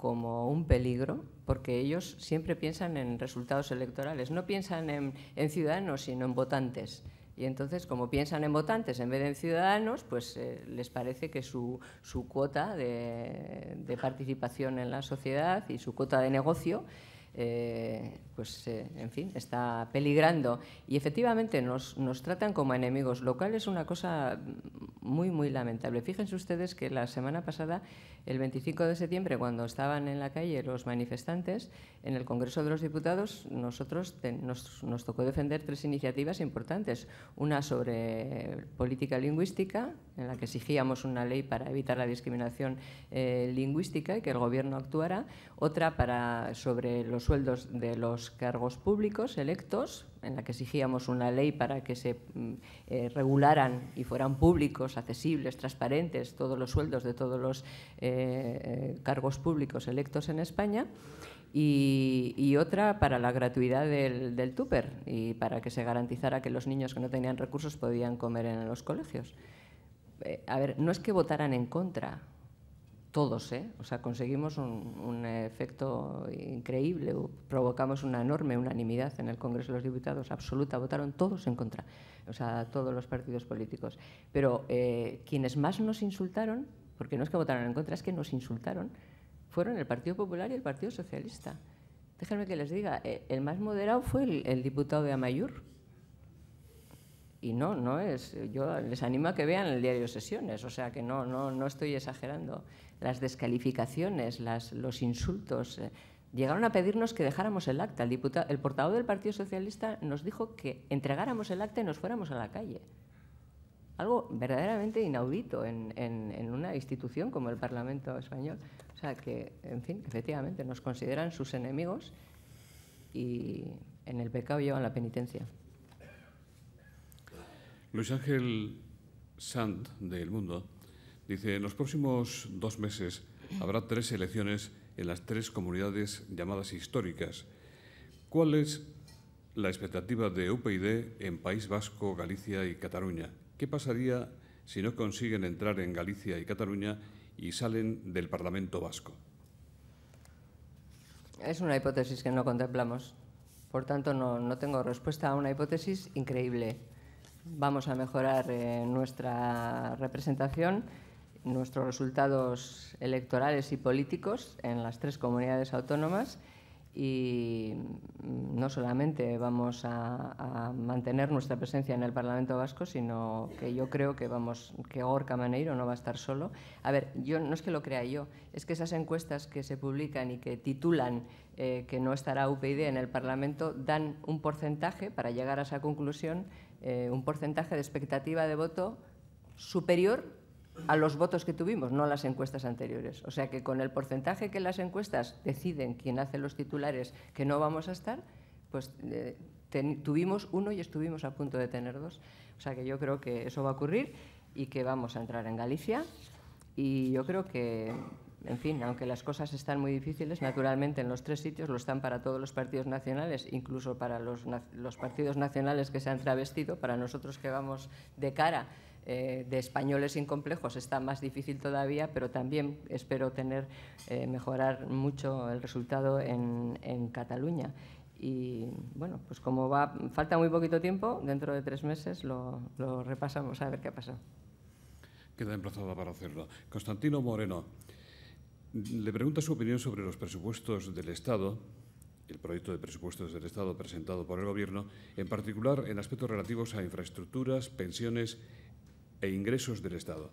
un peligro, porque ellos siempre piensan en resultados electorales, no piensan en, ciudadanos, sino en votantes. Y entonces, como piensan en votantes en vez de en ciudadanos, pues eh, les parece que su, su cuota de, participación en la sociedad y su cuota de negocio, eh, pues, eh, en fin, está peligrando. Y efectivamente nos, nos, tratan como enemigos, lo es una cosa muy, muy lamentable. Fíjense ustedes que la semana pasada el 25 de septiembre, cuando estaban en la calle los manifestantes, en el Congreso de los Diputados nosotros nos, tocó defender tres iniciativas importantes. Una sobre política lingüística, en la que exigíamos una ley para evitar la discriminación eh, lingüística y que el Gobierno actuara. Otra para, sobre los sueldos de los cargos públicos electos, en la que exigíamos una ley para que se mm, eh, regularan y fueran públicos, accesibles, transparentes todos los sueldos de todos los eh, eh, cargos públicos electos en España. Y, otra para la gratuidad del, del tupper y para que se garantizara que los niños que no tenían recursos podían comer en los colegios. a ver, no es que votaran en contra, todos, ¿eh? o sea, conseguimos un, efecto increíble, provocamos una enorme unanimidad en el Congreso de los Diputados, absoluta, votaron todos en contra, o sea, todos los partidos políticos. Pero eh, quienes más nos insultaron, porque no es que votaron en contra, es que nos insultaron, fueron el Partido Popular y el Partido Socialista. Déjenme que les diga, eh, el más moderado fue el, el diputado de Amayur, y no, no es. Yo les animo a que vean el diario Sesiones, o sea que no, no, no estoy exagerando. Las descalificaciones, las, los insultos. Eh, llegaron a pedirnos que dejáramos el acta. El, diputado, el portavoz del Partido Socialista nos dijo que entregáramos el acta y nos fuéramos a la calle. Algo verdaderamente inaudito en una institución como el Parlamento español. O sea que, en fin, efectivamente, nos consideran sus enemigos y en el pecado llevan la penitencia. Luis Ángel Sand, del Mundo, dice, en los próximos dos meses habrá tres elecciones en las tres comunidades llamadas históricas. ¿Cuál es la expectativa de UPyD en País Vasco, Galicia y Cataluña? ¿Qué pasaría si no consiguen entrar en Galicia y Cataluña y salen del Parlamento vasco? Es una hipótesis que no contemplamos. Por tanto, no tengo respuesta a una hipótesis increíble vamos a mejorar eh, nuestra representación, nuestros resultados electorales y políticos en las tres comunidades autónomas y mm, no solamente vamos a, mantener nuestra presencia en el Parlamento Vasco, sino que yo creo que vamos que Gorka Maneiro no va a estar solo. A ver, yo no es que lo crea yo, es que esas encuestas que se publican y que titulan eh, que no estará UPyD en el Parlamento dan un porcentaje para llegar a esa conclusión eh, un porcentaje de expectativa de voto superior a los votos que tuvimos, no a las encuestas anteriores. O sea que con el porcentaje que las encuestas deciden quién hace los titulares que no vamos a estar, pues eh, tuvimos uno y estuvimos a punto de tener dos. O sea que yo creo que eso va a ocurrir y que vamos a entrar en Galicia. Y yo creo que en fin, aunque las cosas están muy difíciles, naturalmente en los tres sitios lo están para todos los partidos nacionales, incluso para los, partidos nacionales que se han travestido, para nosotros que vamos de cara eh, de españoles sin complejos está más difícil todavía, pero también espero tener, eh, mejorar mucho el resultado en, Cataluña. Y bueno, pues como va, falta muy poquito tiempo, dentro de tres meses lo, lo repasamos a ver qué ha pasado. Queda emplazada para hacerlo. Constantino Moreno. Le pregunta su opinión sobre los presupuestos del Estado, el proyecto de presupuestos del Estado presentado por el Gobierno, en particular en aspectos relativos a infraestructuras, pensiones e ingresos del Estado.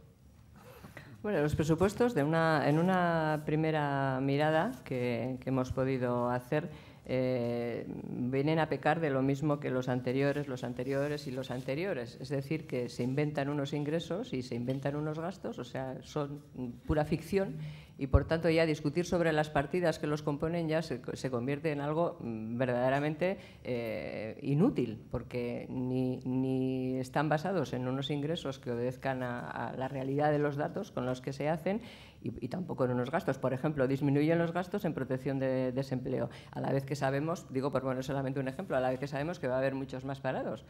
Bueno, los presupuestos, de una, en una primera mirada que, hemos podido hacer, eh, vienen a pecar de lo mismo que los anteriores, los anteriores y los anteriores. Es decir, que se inventan unos ingresos y se inventan unos gastos, o sea, son pura ficción y por tanto ya discutir sobre las partidas que los componen ya se, convierte en algo mm, verdaderamente eh, inútil, porque ni, están basados en unos ingresos que obedezcan a, la realidad de los datos con los que se hacen y, tampoco en unos gastos. Por ejemplo, disminuyen los gastos en protección de desempleo, a la vez que sabemos, digo por poner solamente un ejemplo, a la vez que sabemos que va a haber muchos más parados.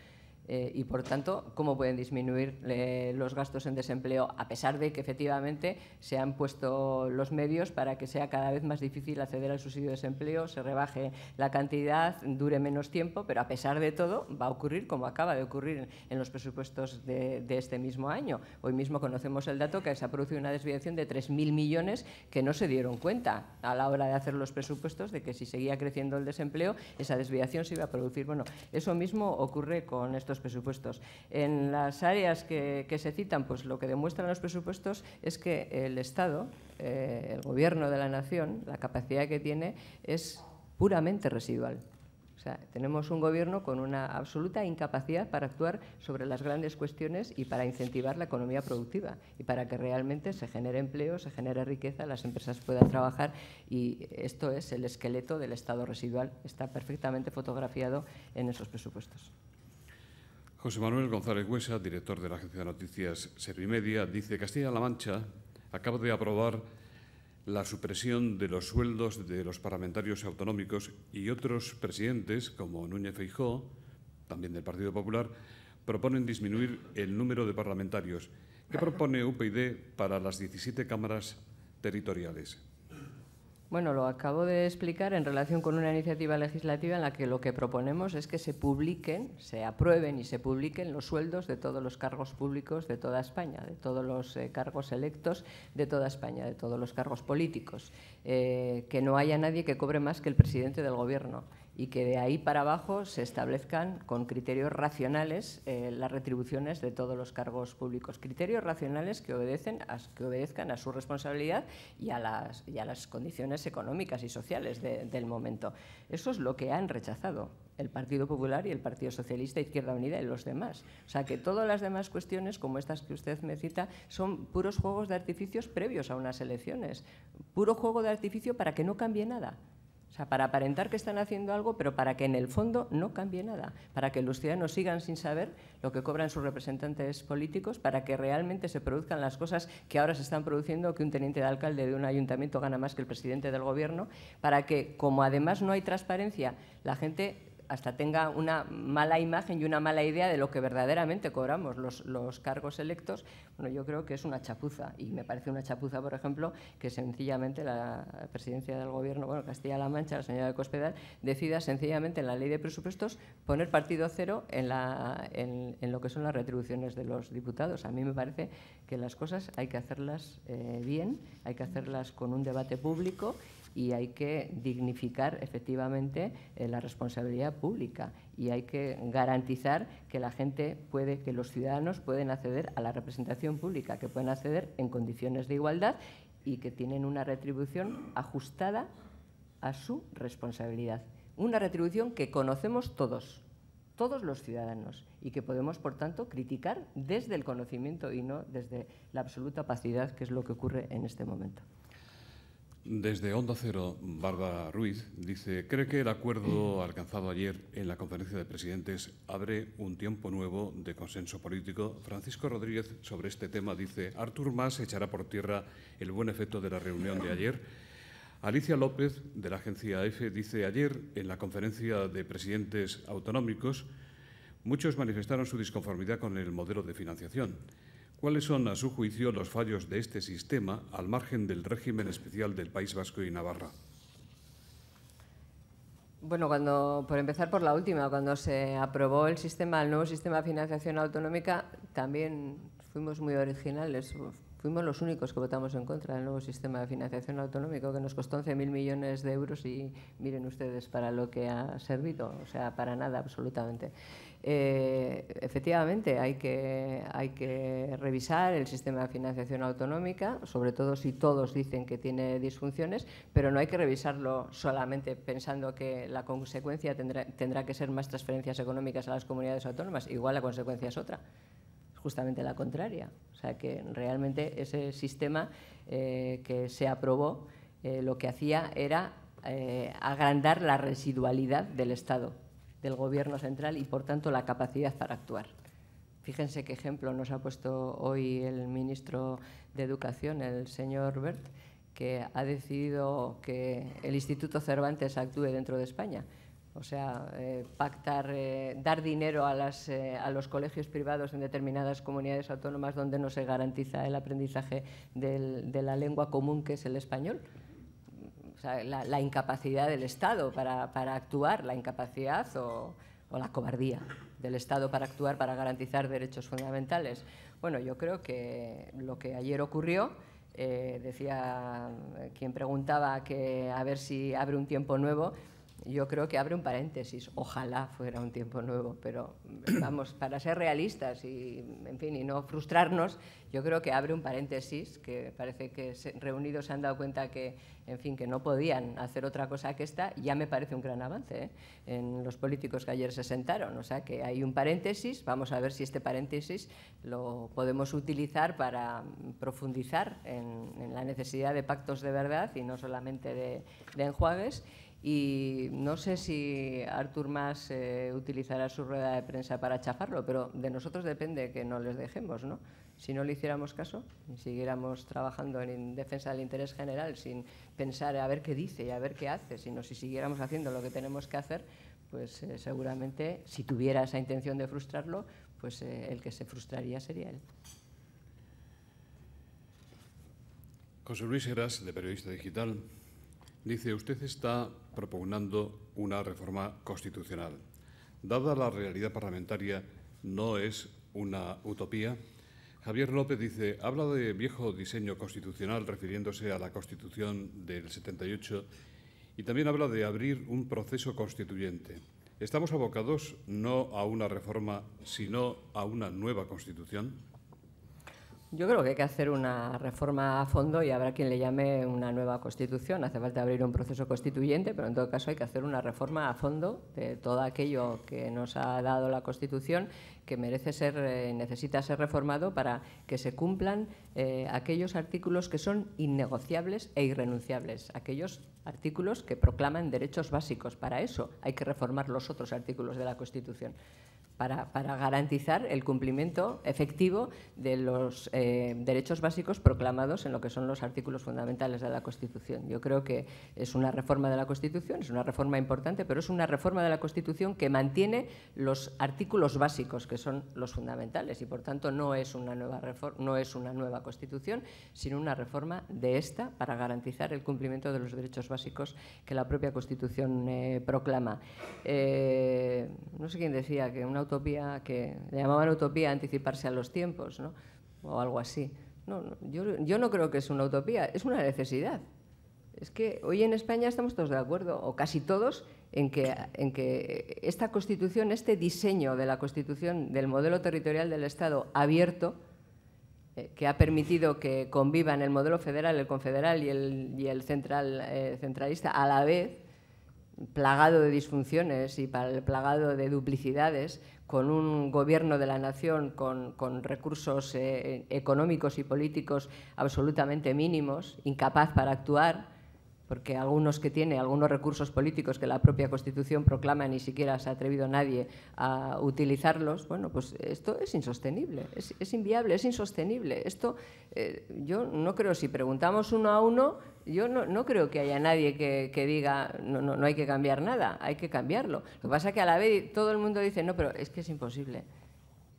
Eh, y por tanto, cómo pueden disminuir eh, los gastos en desempleo, a pesar de que efectivamente se han puesto los medios para que sea cada vez más difícil acceder al subsidio de desempleo, se rebaje la cantidad, dure menos tiempo, pero a pesar de todo va a ocurrir como acaba de ocurrir en los presupuestos de, de este mismo año. Hoy mismo conocemos el dato que se ha producido una desviación de 3.000 millones que no se dieron cuenta a la hora de hacer los presupuestos de que si seguía creciendo el desempleo, esa desviación se iba a producir. Bueno, eso mismo ocurre con estos presupuestos. En las áreas que, se citan, pues lo que demuestran los presupuestos es que el Estado, eh, el Gobierno de la Nación, la capacidad que tiene es puramente residual. sea, tenemos un gobierno con una absoluta incapacidad para actuar sobre las grandes cuestiones y para incentivar la economía productiva y para que realmente se genere empleo, se genere riqueza, las empresas puedan trabajar y esto es el esqueleto del Estado residual. Está perfectamente fotografiado en esos presupuestos. José Manuel González Huesa, director de la agencia de noticias Servimedia, dice Castilla-La Mancha acaba de aprobar la supresión de los sueldos de los parlamentarios autonómicos y otros presidentes, como Núñez Feijóo, también del Partido Popular, proponen disminuir el número de parlamentarios. ¿Qué propone UPyD para las 17 cámaras territoriales? Bueno, lo acabo de explicar en relación con una iniciativa legislativa en la que lo que proponemos es que se publiquen, se aprueben y se publiquen los sueldos de todos los cargos públicos de toda España, de todos los eh, cargos electos de toda España, de todos los cargos políticos. Eh, que no haya nadie que cobre más que el presidente del Gobierno y que de ahí para abajo se establezcan con criterios racionales eh, las retribuciones de todos los cargos públicos. Criterios racionales que, obedecen a, que obedezcan a su responsabilidad y a las, condiciones económicas y sociales del momento. Eso es lo que han rechazado el Partido Popular y el Partido Socialista, Izquierda Unida y los demás. O sea que todas las demás cuestiones, como estas que usted me cita, son puros juegos de artificios previos a unas elecciones. Puro juego de artificio para que no cambie nada. O sea, para aparentar que están haciendo algo, pero para que en el fondo no cambie nada, para que los ciudadanos sigan sin saber lo que cobran sus representantes políticos, para que realmente se produzcan las cosas que ahora se están produciendo, que un teniente de alcalde de un ayuntamiento gana más que el presidente del gobierno, para que, como además no hay transparencia, la gente hasta tenga una mala imagen y una mala idea de lo que verdaderamente cobramos los, cargos electos, bueno, yo creo que es una chapuza. Y me parece una chapuza, por ejemplo, que sencillamente la presidencia del Gobierno, bueno, Castilla-La Mancha, la señora de Cospedal, decida sencillamente en la ley de presupuestos poner partido cero en, lo que son las retribuciones de los diputados. A mí me parece que las cosas hay que hacerlas eh, bien, hay que hacerlas con un debate público y hay que dignificar efectivamente eh, la responsabilidad pública y hay que garantizar que la gente puede, que los ciudadanos pueden acceder a la representación pública, que pueden acceder en condiciones de igualdad y que tienen una retribución ajustada a su responsabilidad. Una retribución que conocemos todos, todos los ciudadanos y que podemos, por tanto, criticar desde el conocimiento y no desde la absoluta opacidad, que es lo que ocurre en este momento. Desde Onda Cero, bárbara Ruiz dice, ¿cree que el acuerdo mm. alcanzado ayer en la conferencia de presidentes abre un tiempo nuevo de consenso político? Francisco Rodríguez sobre este tema dice, Artur Mas echará por tierra el buen efecto de la reunión de ayer. Alicia López, de la agencia EFE, e, dice ayer en la conferencia de presidentes autonómicos, muchos manifestaron su disconformidad con el modelo de financiación. ¿Cuáles son, a su juicio, los fallos de este sistema al margen del régimen especial del País Vasco y Navarra? Bueno, cuando, por empezar por la última, cuando se aprobó el sistema, el nuevo sistema de financiación autonómica, también fuimos muy originales. Fuimos los únicos que votamos en contra del nuevo sistema de financiación autonómico, que nos costó 11.000 millones de euros y miren ustedes para lo que ha servido, o sea, para nada absolutamente. Eh, efectivamente, hay que, revisar el sistema de financiación autonómica, sobre todo si todos dicen que tiene disfunciones, pero no hay que revisarlo solamente pensando que la consecuencia tendrá, que ser más transferencias económicas a las comunidades autónomas. Igual la consecuencia es otra justamente la contraria. O sea que realmente ese sistema eh, que se aprobó eh, lo que hacía era agrandar la residualidad del Estado del Gobierno central y, por tanto, la capacidad para actuar. Fíjense qué ejemplo nos ha puesto hoy el ministro de Educación, el señor Bert, que ha decidido que el Instituto Cervantes actúe dentro de España. O sea, eh, pactar, eh, dar dinero eh, a, los colegios privados en determinadas comunidades autónomas donde no se garantiza el aprendizaje de la lengua común que es el español la, incapacidad del Estado para, actuar, la incapacidad o, la cobardía del Estado para actuar, para garantizar derechos fundamentales. Bueno, yo creo que lo que ayer ocurrió, eh, decía quien preguntaba que a ver si abre un tiempo nuevo, yo creo que abre un paréntesis. Ojalá fuera un tiempo nuevo, pero mm, vamos, para ser realistas y, en fin, y no frustrarnos, yo creo que abre un paréntesis que parece que reunidos se han dado cuenta que, en fin, que no podían hacer otra cosa que esta. Ya me parece un gran avance ¿eh? en los políticos que ayer se sentaron. O sea que hay un paréntesis. Vamos a ver si este paréntesis lo podemos utilizar para mm, profundizar en, la necesidad de pactos de verdad y no solamente de, de enjuagues. Y no sé si Artur más eh, utilizará su rueda de prensa para chafarlo, pero de nosotros depende que no les dejemos, ¿no? Si no le hiciéramos caso y siguiéramos trabajando en defensa del interés general sin pensar a ver qué dice y a ver qué hace, sino si siguiéramos haciendo lo que tenemos que hacer, pues eh, seguramente si tuviera esa intención de frustrarlo, pues eh, el que se frustraría sería él. José Luis Heras, de Periodista Digital. Dice, usted está propugnando una reforma constitucional. Dada la realidad parlamentaria, no es una utopía. Javier López dice, habla de viejo diseño constitucional refiriéndose a la Constitución del 78 y también habla de abrir un proceso constituyente. Estamos abocados no a una reforma, sino a una nueva Constitución. Yo creo que hay que hacer una reforma a fondo y habrá quien le llame una nueva constitución. Hace falta abrir un proceso constituyente, pero en todo caso hay que hacer una reforma a fondo de todo aquello que nos ha dado la constitución que merece ser, eh, necesita ser reformado para que se cumplan eh, aquellos artículos que son innegociables e irrenunciables, aquellos artículos que proclaman derechos básicos. Para eso hay que reformar los otros artículos de la Constitución para, garantizar el cumplimiento efectivo de los eh, derechos básicos proclamados en lo que son los artículos fundamentales de la Constitución. Yo creo que es una reforma de la Constitución, es una reforma importante, pero es una reforma de la Constitución que mantiene los artículos básicos, que son los fundamentales, y por tanto no es una nueva, reforma, no es una nueva Constitución, sino una reforma de esta para garantizar el cumplimiento de los derechos básicos que la propia Constitución eh, proclama. Eh, no sé quién decía que una utopía que le llamaban utopía anticiparse a los tiempos, ¿no? O algo así. No, yo, no creo que es una utopía, es una necesidad. Es que hoy en España estamos todos de acuerdo, o casi todos, en que, esta Constitución, este diseño de la Constitución, del modelo territorial del Estado abierto, eh, que ha permitido que convivan el modelo federal, el confederal y el, central, eh, centralista a la vez, plagado de disfunciones y plagado de duplicidades, con un gobierno de la nación con, recursos eh, económicos y políticos absolutamente mínimos, incapaz para actuar, porque algunos que tienen algunos recursos políticos que la propia Constitución proclama, ni siquiera se ha atrevido nadie a utilizarlos, bueno, pues esto es insostenible, es, es inviable, es insostenible. Esto, eh, yo no creo, si preguntamos uno a uno, yo no, creo que haya nadie que, diga, no, no, no hay que cambiar nada, hay que cambiarlo. Lo que pasa es que a la vez todo el mundo dice, no, pero es que es imposible.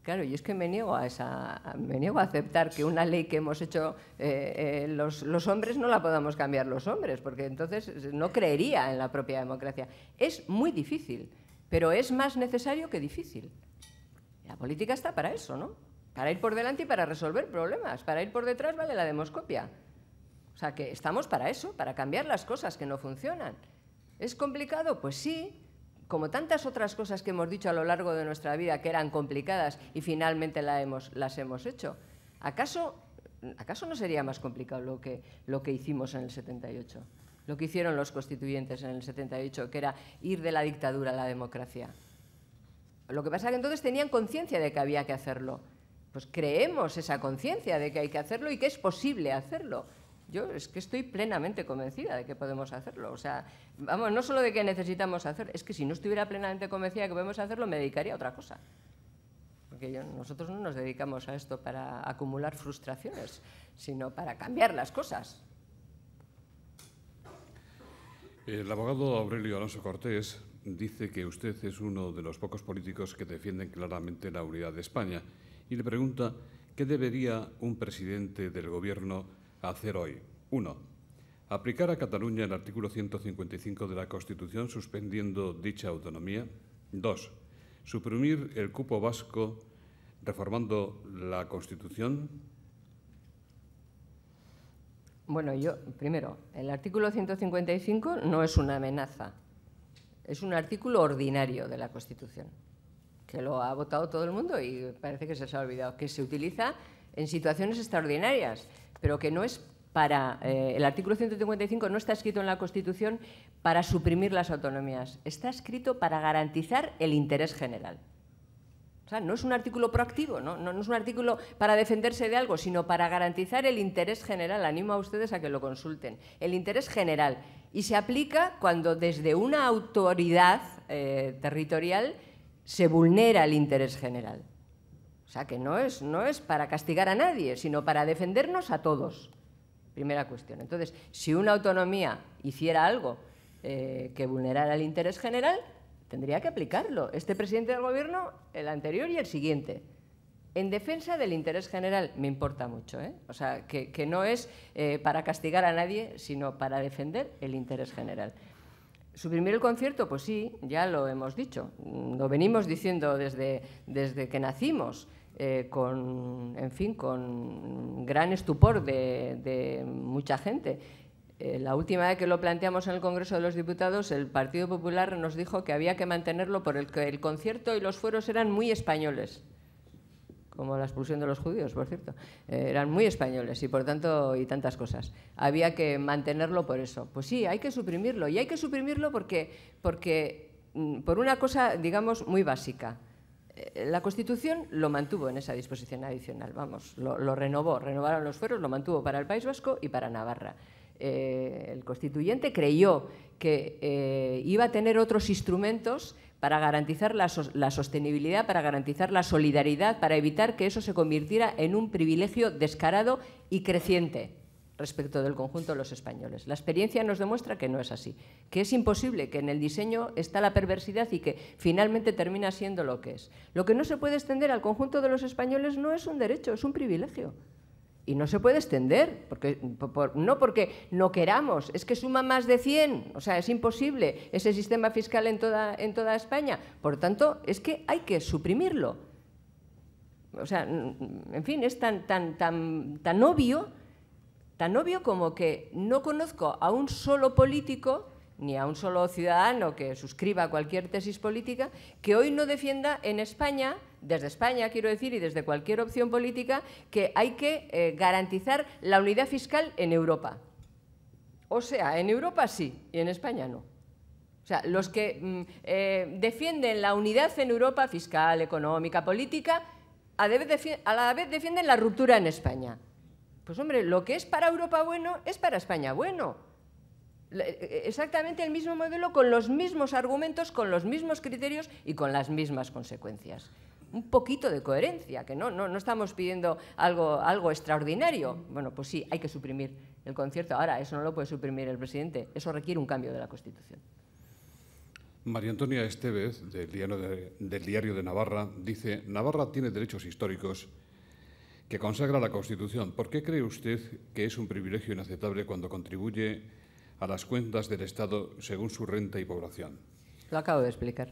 Claro, y es que me niego a, esa, me a aceptar que una ley que hemos hecho eh, eh, los, los, hombres no la podamos cambiar los hombres, porque entonces no creería en la propia democracia. Es muy difícil, pero es más necesario que difícil. La política está para eso, ¿no? Para ir por delante y para resolver problemas. Para ir por detrás vale la demoscopia. O sea, que estamos para eso, para cambiar las cosas que no funcionan. ¿Es complicado? Pues sí, como tantas otras cosas que hemos dicho a lo largo de nuestra vida que eran complicadas y finalmente las hemos hecho, ¿acaso, no sería más complicado lo que, lo que hicimos en el 78? Lo que hicieron los constituyentes en el 78, que era ir de la dictadura a la democracia. Lo que pasa es que entonces tenían conciencia de que había que hacerlo. Pues creemos esa conciencia de que hay que hacerlo y que es posible hacerlo. Yo es que estoy plenamente convencida de que podemos hacerlo. O sea, vamos, no solo de que necesitamos hacer, es que si no estuviera plenamente convencida de que podemos hacerlo, me dedicaría a otra cosa. Porque nosotros no nos dedicamos a esto para acumular frustraciones, sino para cambiar las cosas. El abogado Aurelio Alonso Cortés dice que usted es uno de los pocos políticos que defienden claramente la unidad de España y le pregunta qué debería un presidente del gobierno hacer hoy. Uno, aplicar a Cataluña el artículo 155 de la Constitución suspendiendo dicha autonomía. Dos, suprimir el cupo vasco reformando la Constitución. Bueno, yo, primero, el artículo 155 no es una amenaza, es un artículo ordinario de la Constitución, que lo ha votado todo el mundo y parece que se ha olvidado, que se utiliza en situaciones extraordinarias pero que no es para. Eh, el artículo 155 no está escrito en la Constitución para suprimir las autonomías, está escrito para garantizar el interés general. O sea, no es un artículo proactivo, ¿no? es un artículo para defenderse de algo, sino para garantizar el interés general. Animo a ustedes a que lo consulten. El interés general. Y se aplica cuando desde una autoridad eh, territorial se vulnera el interés general sea que no es, no es para castigar a nadie, sino para defendernos a todos. Primera cuestión. Entonces, si una autonomía hiciera algo eh, que vulnerara el interés general, tendría que aplicarlo. Este presidente del gobierno, el anterior y el siguiente. En defensa del interés general me importa mucho, ¿eh? o sea, que, no es eh, para castigar a nadie, sino para defender el interés general. Suprimir el concierto, pues sí, ya lo hemos dicho, lo venimos diciendo desde, desde que nacimos. Eh, con, en fin, con gran estupor de, mucha gente. Eh, la última vez que lo planteamos en el Congreso de los Diputados, el Partido Popular nos dijo que había que mantenerlo por el el concierto y los fueros eran muy españoles, como la expulsión de los judíos, por cierto, eh, eran muy españoles y por tanto y tantas cosas. Había que mantenerlo por eso. Pues sí, hay que suprimirlo y hay que suprimirlo porque, porque mm, por una cosa, digamos, muy básica. Eh, la Constitución lo mantuvo en esa disposición adicional, vamos, lo, renovó, renovaron los fueros, lo mantuvo para el País Vasco y para Navarra. Eh, el constituyente creyó que eh, iba a tener otros instrumentos para garantizar la, sostenibilidad, para garantizar la solidaridad, para evitar que eso se convirtiera en un privilegio descarado y creciente respecto del conjunto de los españoles. La experiencia nos demuestra que no es así, que es imposible, que en el diseño está la perversidad y que finalmente termina siendo lo que es. Lo que no se puede extender al conjunto de los españoles no es un derecho, es un privilegio. Y no se puede extender, porque, no porque no queramos, es que suma más de 100, o sea, es imposible ese sistema fiscal en toda, en toda España. Por tanto, es que hay que suprimirlo. O sea, en fin, es tan, tan, tan, tan obvio Tan obvio como que no conozco a un solo político ni a un solo ciudadano que suscriba cualquier tesis política que hoy no defienda en España, desde España quiero decir, y desde cualquier opción política, que hay que eh, garantizar la unidad fiscal en Europa. O sea, en Europa sí y en España no. O sea, los que mm, eh, defienden la unidad en Europa fiscal, económica, política, a la vez defienden la ruptura en España. Pues hombre, lo que es para Europa bueno es para España bueno. Eh, exactamente el mismo modelo, con los mismos argumentos, con los mismos criterios y con las mismas consecuencias. Un poquito de coherencia, que no, no, estamos pidiendo algo, algo extraordinario. Bueno, pues sí, hay que suprimir el concierto. Ahora, eso no lo puede suprimir el presidente. Eso requiere un cambio de la Constitución. María Antonia Estevez, del diario de, del diario de Navarra, dice, Navarra tiene derechos históricos que consagra la Constitución. ¿Por qué cree usted que es un privilegio inaceptable cuando contribuye a las cuentas del Estado según su renta y población? Lo acabo de explicar,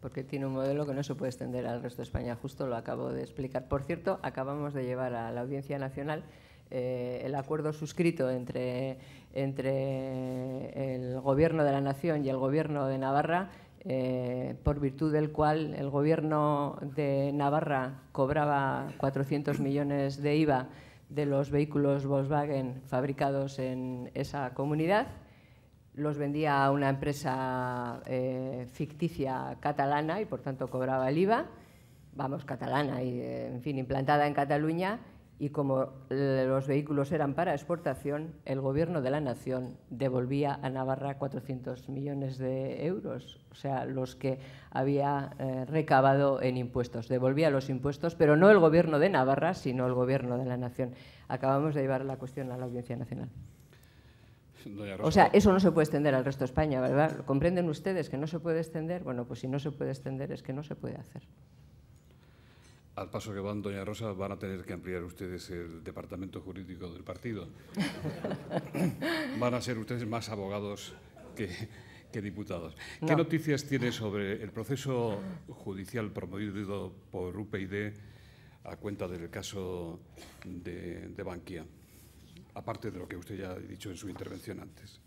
porque tiene un modelo que no se puede extender al resto de España, justo lo acabo de explicar. Por cierto, acabamos de llevar a la Audiencia Nacional eh, el acuerdo suscrito entre, entre el Gobierno de la Nación y el Gobierno de Navarra eh, por virtud del cual el Gobierno de Navarra cobraba 400 millones de IVA de los vehículos Volkswagen fabricados en esa comunidad, los vendía a una empresa eh, ficticia catalana y por tanto cobraba el IVA, vamos, catalana y eh, en fin, implantada en Cataluña, y como los vehículos eran para exportación, el Gobierno de la Nación devolvía a Navarra 400 millones de euros, o sea, los que había eh, recabado en impuestos. Devolvía los impuestos, pero no el Gobierno de Navarra, sino el Gobierno de la Nación. Acabamos de llevar la cuestión a la Audiencia Nacional. O sea, eso no se puede extender al resto de España, ¿verdad? ¿Comprenden ustedes que no se puede extender? Bueno, pues si no se puede extender es que no se puede hacer al paso que van Doña Rosa, van a tener que ampliar ustedes el departamento jurídico del partido. van a ser ustedes más abogados que, diputados. ¿Qué noticias tiene sobre el proceso judicial promovido por UPyD a cuenta del caso de, de Bankia? Aparte de lo que usted ya ha dicho en su intervención antes.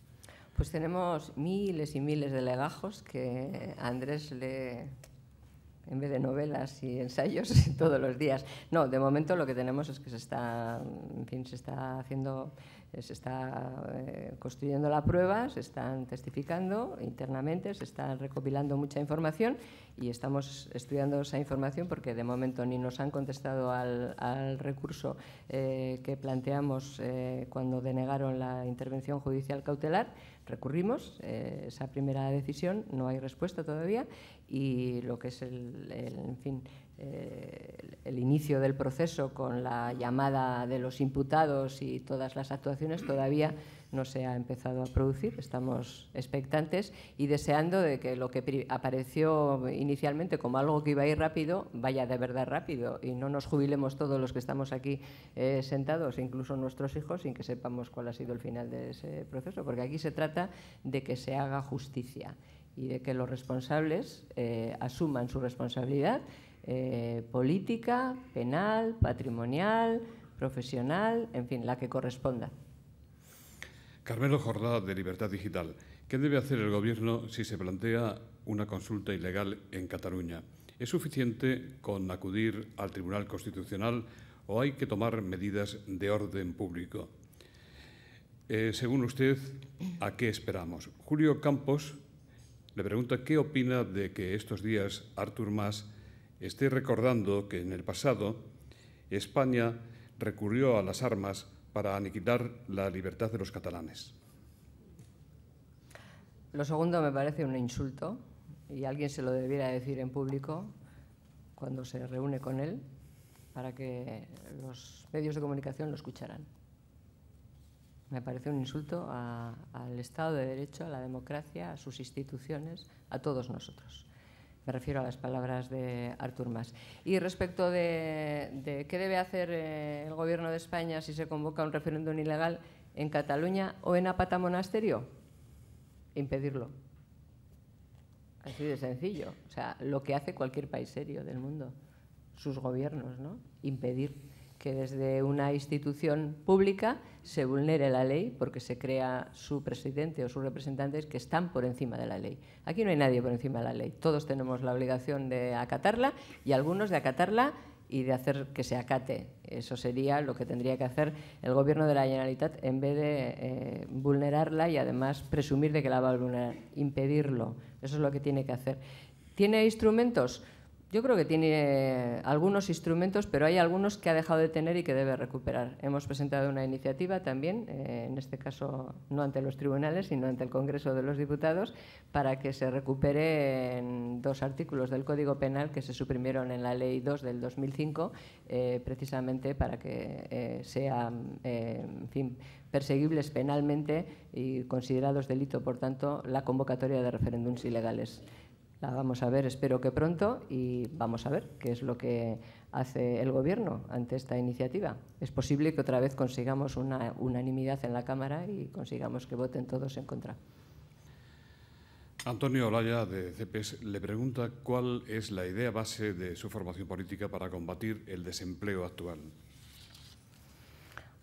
Pues tenemos miles y miles de legajos que Andrés le en vez de novelas y ensayos todos los días. No, de momento lo que tenemos es que se está, en fin, se está haciendo, eh, se está eh, construyendo la prueba, se están testificando internamente, se está recopilando mucha información y estamos estudiando esa información porque de momento ni nos han contestado al, recurso eh, que planteamos cuando denegaron la intervención judicial cautelar recurrimos eh, esa primera decisión, no hay respuesta todavía y lo que es el, en fin, eh, el inicio del proceso con la llamada de los imputados y todas las actuaciones todavía no se ha empezado a producir. Estamos expectantes y deseando de que lo que apareció inicialmente como algo que iba a ir rápido, vaya de verdad rápido y no nos jubilemos todos los que estamos aquí eh, sentados, incluso nuestros hijos, sin que sepamos cuál ha sido el final de ese proceso, porque aquí se trata de que se haga justicia y de que los responsables eh, asuman su responsabilidad eh, política, penal, patrimonial, profesional, en fin, la que corresponda. Carmelo Jordá, de Libertad Digital. ¿Qué debe hacer el Gobierno si se plantea una consulta ilegal en Cataluña? ¿Es suficiente con acudir al Tribunal Constitucional o hay que tomar medidas de orden público? Eh, según usted, ¿a qué esperamos? Julio Campos le pregunta qué opina de que estos días Artur Mas esté recordando que en el pasado España recurrió a las armas para aniquilar la libertad de los catalanes. Lo segundo me parece un insulto y alguien se lo debiera decir en público cuando se reúne con él para que los medios de comunicación lo escucharan. Me parece un insulto al Estado de Derecho, a la democracia, a sus instituciones, a todos nosotros. Me refiero a las palabras de Artur Mas. Y respecto de, qué debe hacer eh, el Gobierno de España si se convoca un referéndum ilegal en Cataluña o en Apata Monasterio, impedirlo. Así de sencillo. O sea, lo que hace cualquier país serio del mundo, sus gobiernos, ¿no? Impedir que desde una institución pública se vulnere la ley porque se crea su presidente o sus representantes que están por encima de la ley. Aquí no hay nadie por encima de la ley. Todos tenemos la obligación de acatarla y algunos de acatarla y de hacer que se acate. Eso sería lo que tendría que hacer el Gobierno de la Generalitat en vez de eh, vulnerarla y además presumir de que la va a vulnerar, impedirlo. Eso es lo que tiene que hacer. ¿Tiene instrumentos? Yo creo que tiene algunos instrumentos, pero hay algunos que ha dejado de tener y que debe recuperar. Hemos presentado una iniciativa también, eh, en este caso no ante los tribunales, sino ante el Congreso de los Diputados, para que se recuperen dos artículos del Código Penal que se suprimieron en la Ley 2 del 2005, eh, precisamente para que eh, sean, perseguibles penalmente y considerados delito, por tanto, la convocatoria de referéndums ilegales. La vamos a ver, espero que pronto, y vamos a ver qué es lo que hace el Gobierno ante esta iniciativa. Es posible que otra vez consigamos una unanimidad en la Cámara y consigamos que voten todos en contra. Antonio Olaya, de CEPES, le pregunta cuál es la idea base de su formación política para combatir el desempleo actual.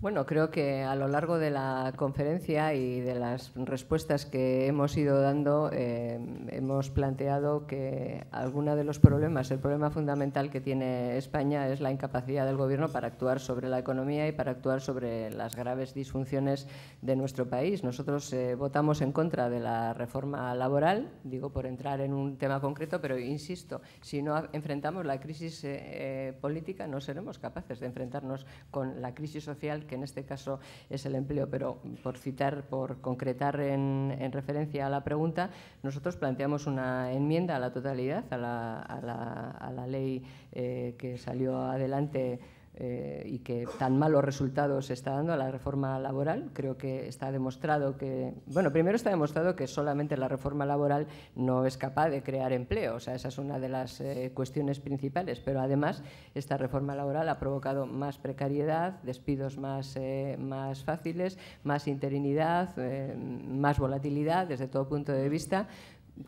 Bueno, creo que a lo largo de la conferencia y de las respuestas que hemos ido dando, eh, hemos planteado que alguno de los problemas, el problema fundamental que tiene España es la incapacidad del Gobierno para actuar sobre la economía y para actuar sobre las graves disfunciones de nuestro país. Nosotros eh, votamos en contra de la reforma laboral, digo por entrar en un tema concreto, pero insisto, si no enfrentamos la crisis eh, política no seremos capaces de enfrentarnos con la crisis social que en este caso es el empleo, pero por citar, por concretar en, referencia a la pregunta, nosotros planteamos una enmienda a la totalidad, a la, ley eh, que salió adelante eh, y que tan malos resultados está dando a la reforma laboral. Creo que está demostrado que, bueno, primero está demostrado que solamente la reforma laboral no es capaz de crear empleo, o sea, esa es una de las eh, cuestiones principales, pero además esta reforma laboral ha provocado más precariedad, despidos más, eh, más fáciles, más interinidad, más volatilidad desde todo punto de vista,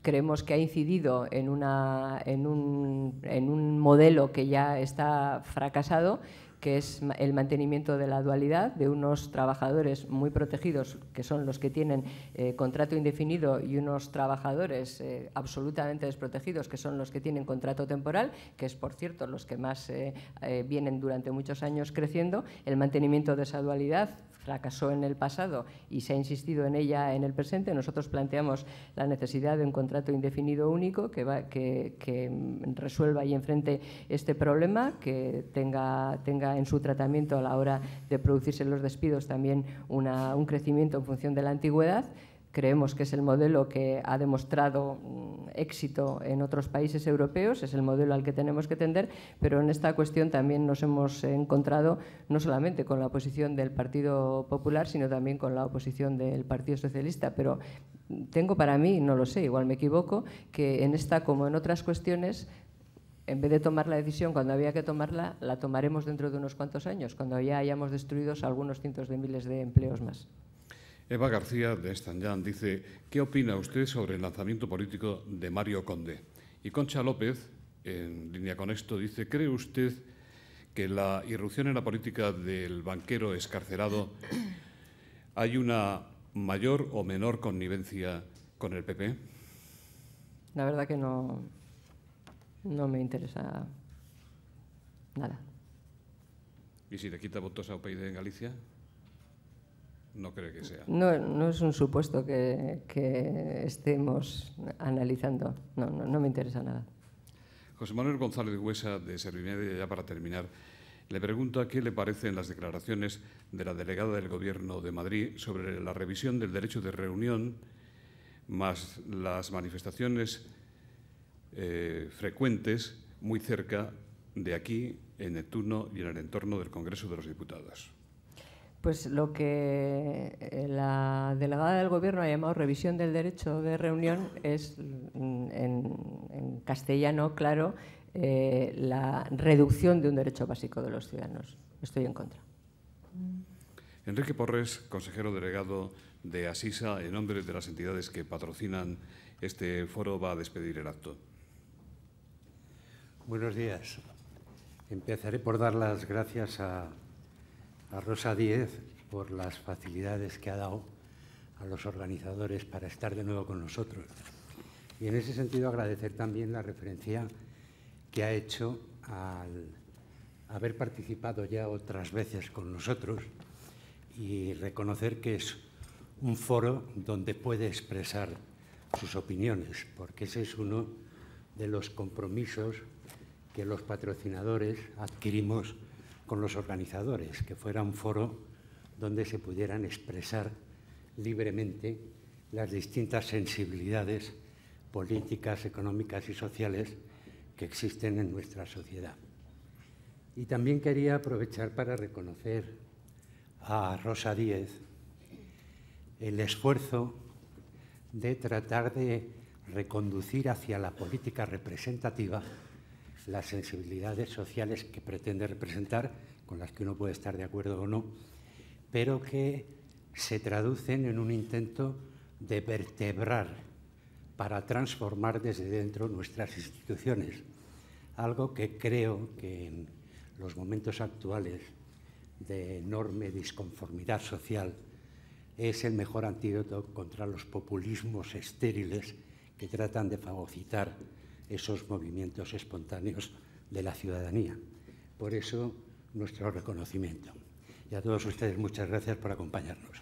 creemos que ha incidido en, un, modelo que ya está fracasado que es el mantenimiento de la dualidad de unos trabajadores muy protegidos, que son los que tienen eh, contrato indefinido, y unos trabajadores eh, absolutamente desprotegidos, que son los que tienen contrato temporal, que es, por cierto, los que más eh, vienen durante muchos años creciendo, el mantenimiento de esa dualidad la casó en el pasado y se ha insistido en ella en el presente, nosotros planteamos la necesidad de un contrato indefinido único que, resuelva y enfrente este problema, que tenga, en su tratamiento a la hora de producirse los despidos también un crecimiento en función de la antigüedad Creemos que es el modelo que ha demostrado mm, éxito en otros países europeos, es el modelo al que tenemos que tender, pero en esta cuestión también nos hemos encontrado no solamente con la oposición del Partido Popular, sino también con la oposición del Partido Socialista. Pero tengo para mí, no lo sé, igual me equivoco, que en esta como en otras cuestiones en vez de tomar la decisión cuando había que tomarla, la tomaremos dentro de unos cuantos años, cuando ya hayamos destruido algunos cientos de miles de empleos más. Eva García de Estanyán dice, ¿qué opina usted sobre el lanzamiento político de Mario Conde? Y Concha López, en línea con esto, dice, ¿cree usted que la irrupción en la política del banquero escarcelado hay una mayor o menor connivencia con el PP? La verdad que no, no me interesa nada. ¿Y si le quita votos a UPyD en Galicia? No creo que sea. No, no es un supuesto que, estemos analizando. No, no, me interesa nada. José Manuel González Huesa, de Servimedia, ya para terminar, le pregunta qué le parecen las declaraciones de la delegada del Gobierno de Madrid sobre la revisión del derecho de reunión más las manifestaciones eh, frecuentes muy cerca de aquí, en turno y en el entorno del Congreso de los Diputados. Pues lo que eh, la delegada del Gobierno ha llamado revisión del derecho de reunión es, mm, en, castellano, claro, eh, la reducción de un derecho básico de los ciudadanos. Estoy en contra. Enrique Porres, consejero delegado de Asisa, en nombre de las entidades que patrocinan este foro, va a despedir el acto. Buenos días. Empezaré por dar las gracias a a Rosa Díez por las facilidades que ha dado a los organizadores para estar de nuevo con nosotros. Y en ese sentido agradecer también la referencia que ha hecho al haber participado ya otras veces con nosotros y reconocer que es un foro donde puede expresar sus opiniones, porque ese es uno de los compromisos que los patrocinadores adquirimos con los organizadores, que fuera un foro donde se pudieran expresar libremente las distintas sensibilidades políticas, económicas y sociales que existen en nuestra sociedad. Y también quería aprovechar para reconocer a Rosa Díez el esfuerzo de tratar de reconducir hacia la política representativa las sensibilidades sociales que pretende representar, con las que uno puede estar de acuerdo o no, pero que se traducen en un intento de vertebrar para transformar desde dentro nuestras instituciones. Algo que creo que en los momentos actuales de enorme disconformidad social es el mejor antídoto contra los populismos estériles que tratan de fagocitar esos movimientos espontáneos de la ciudadanía. Por eso, nuestro reconocimiento. Y a todos ustedes, muchas gracias por acompañarnos.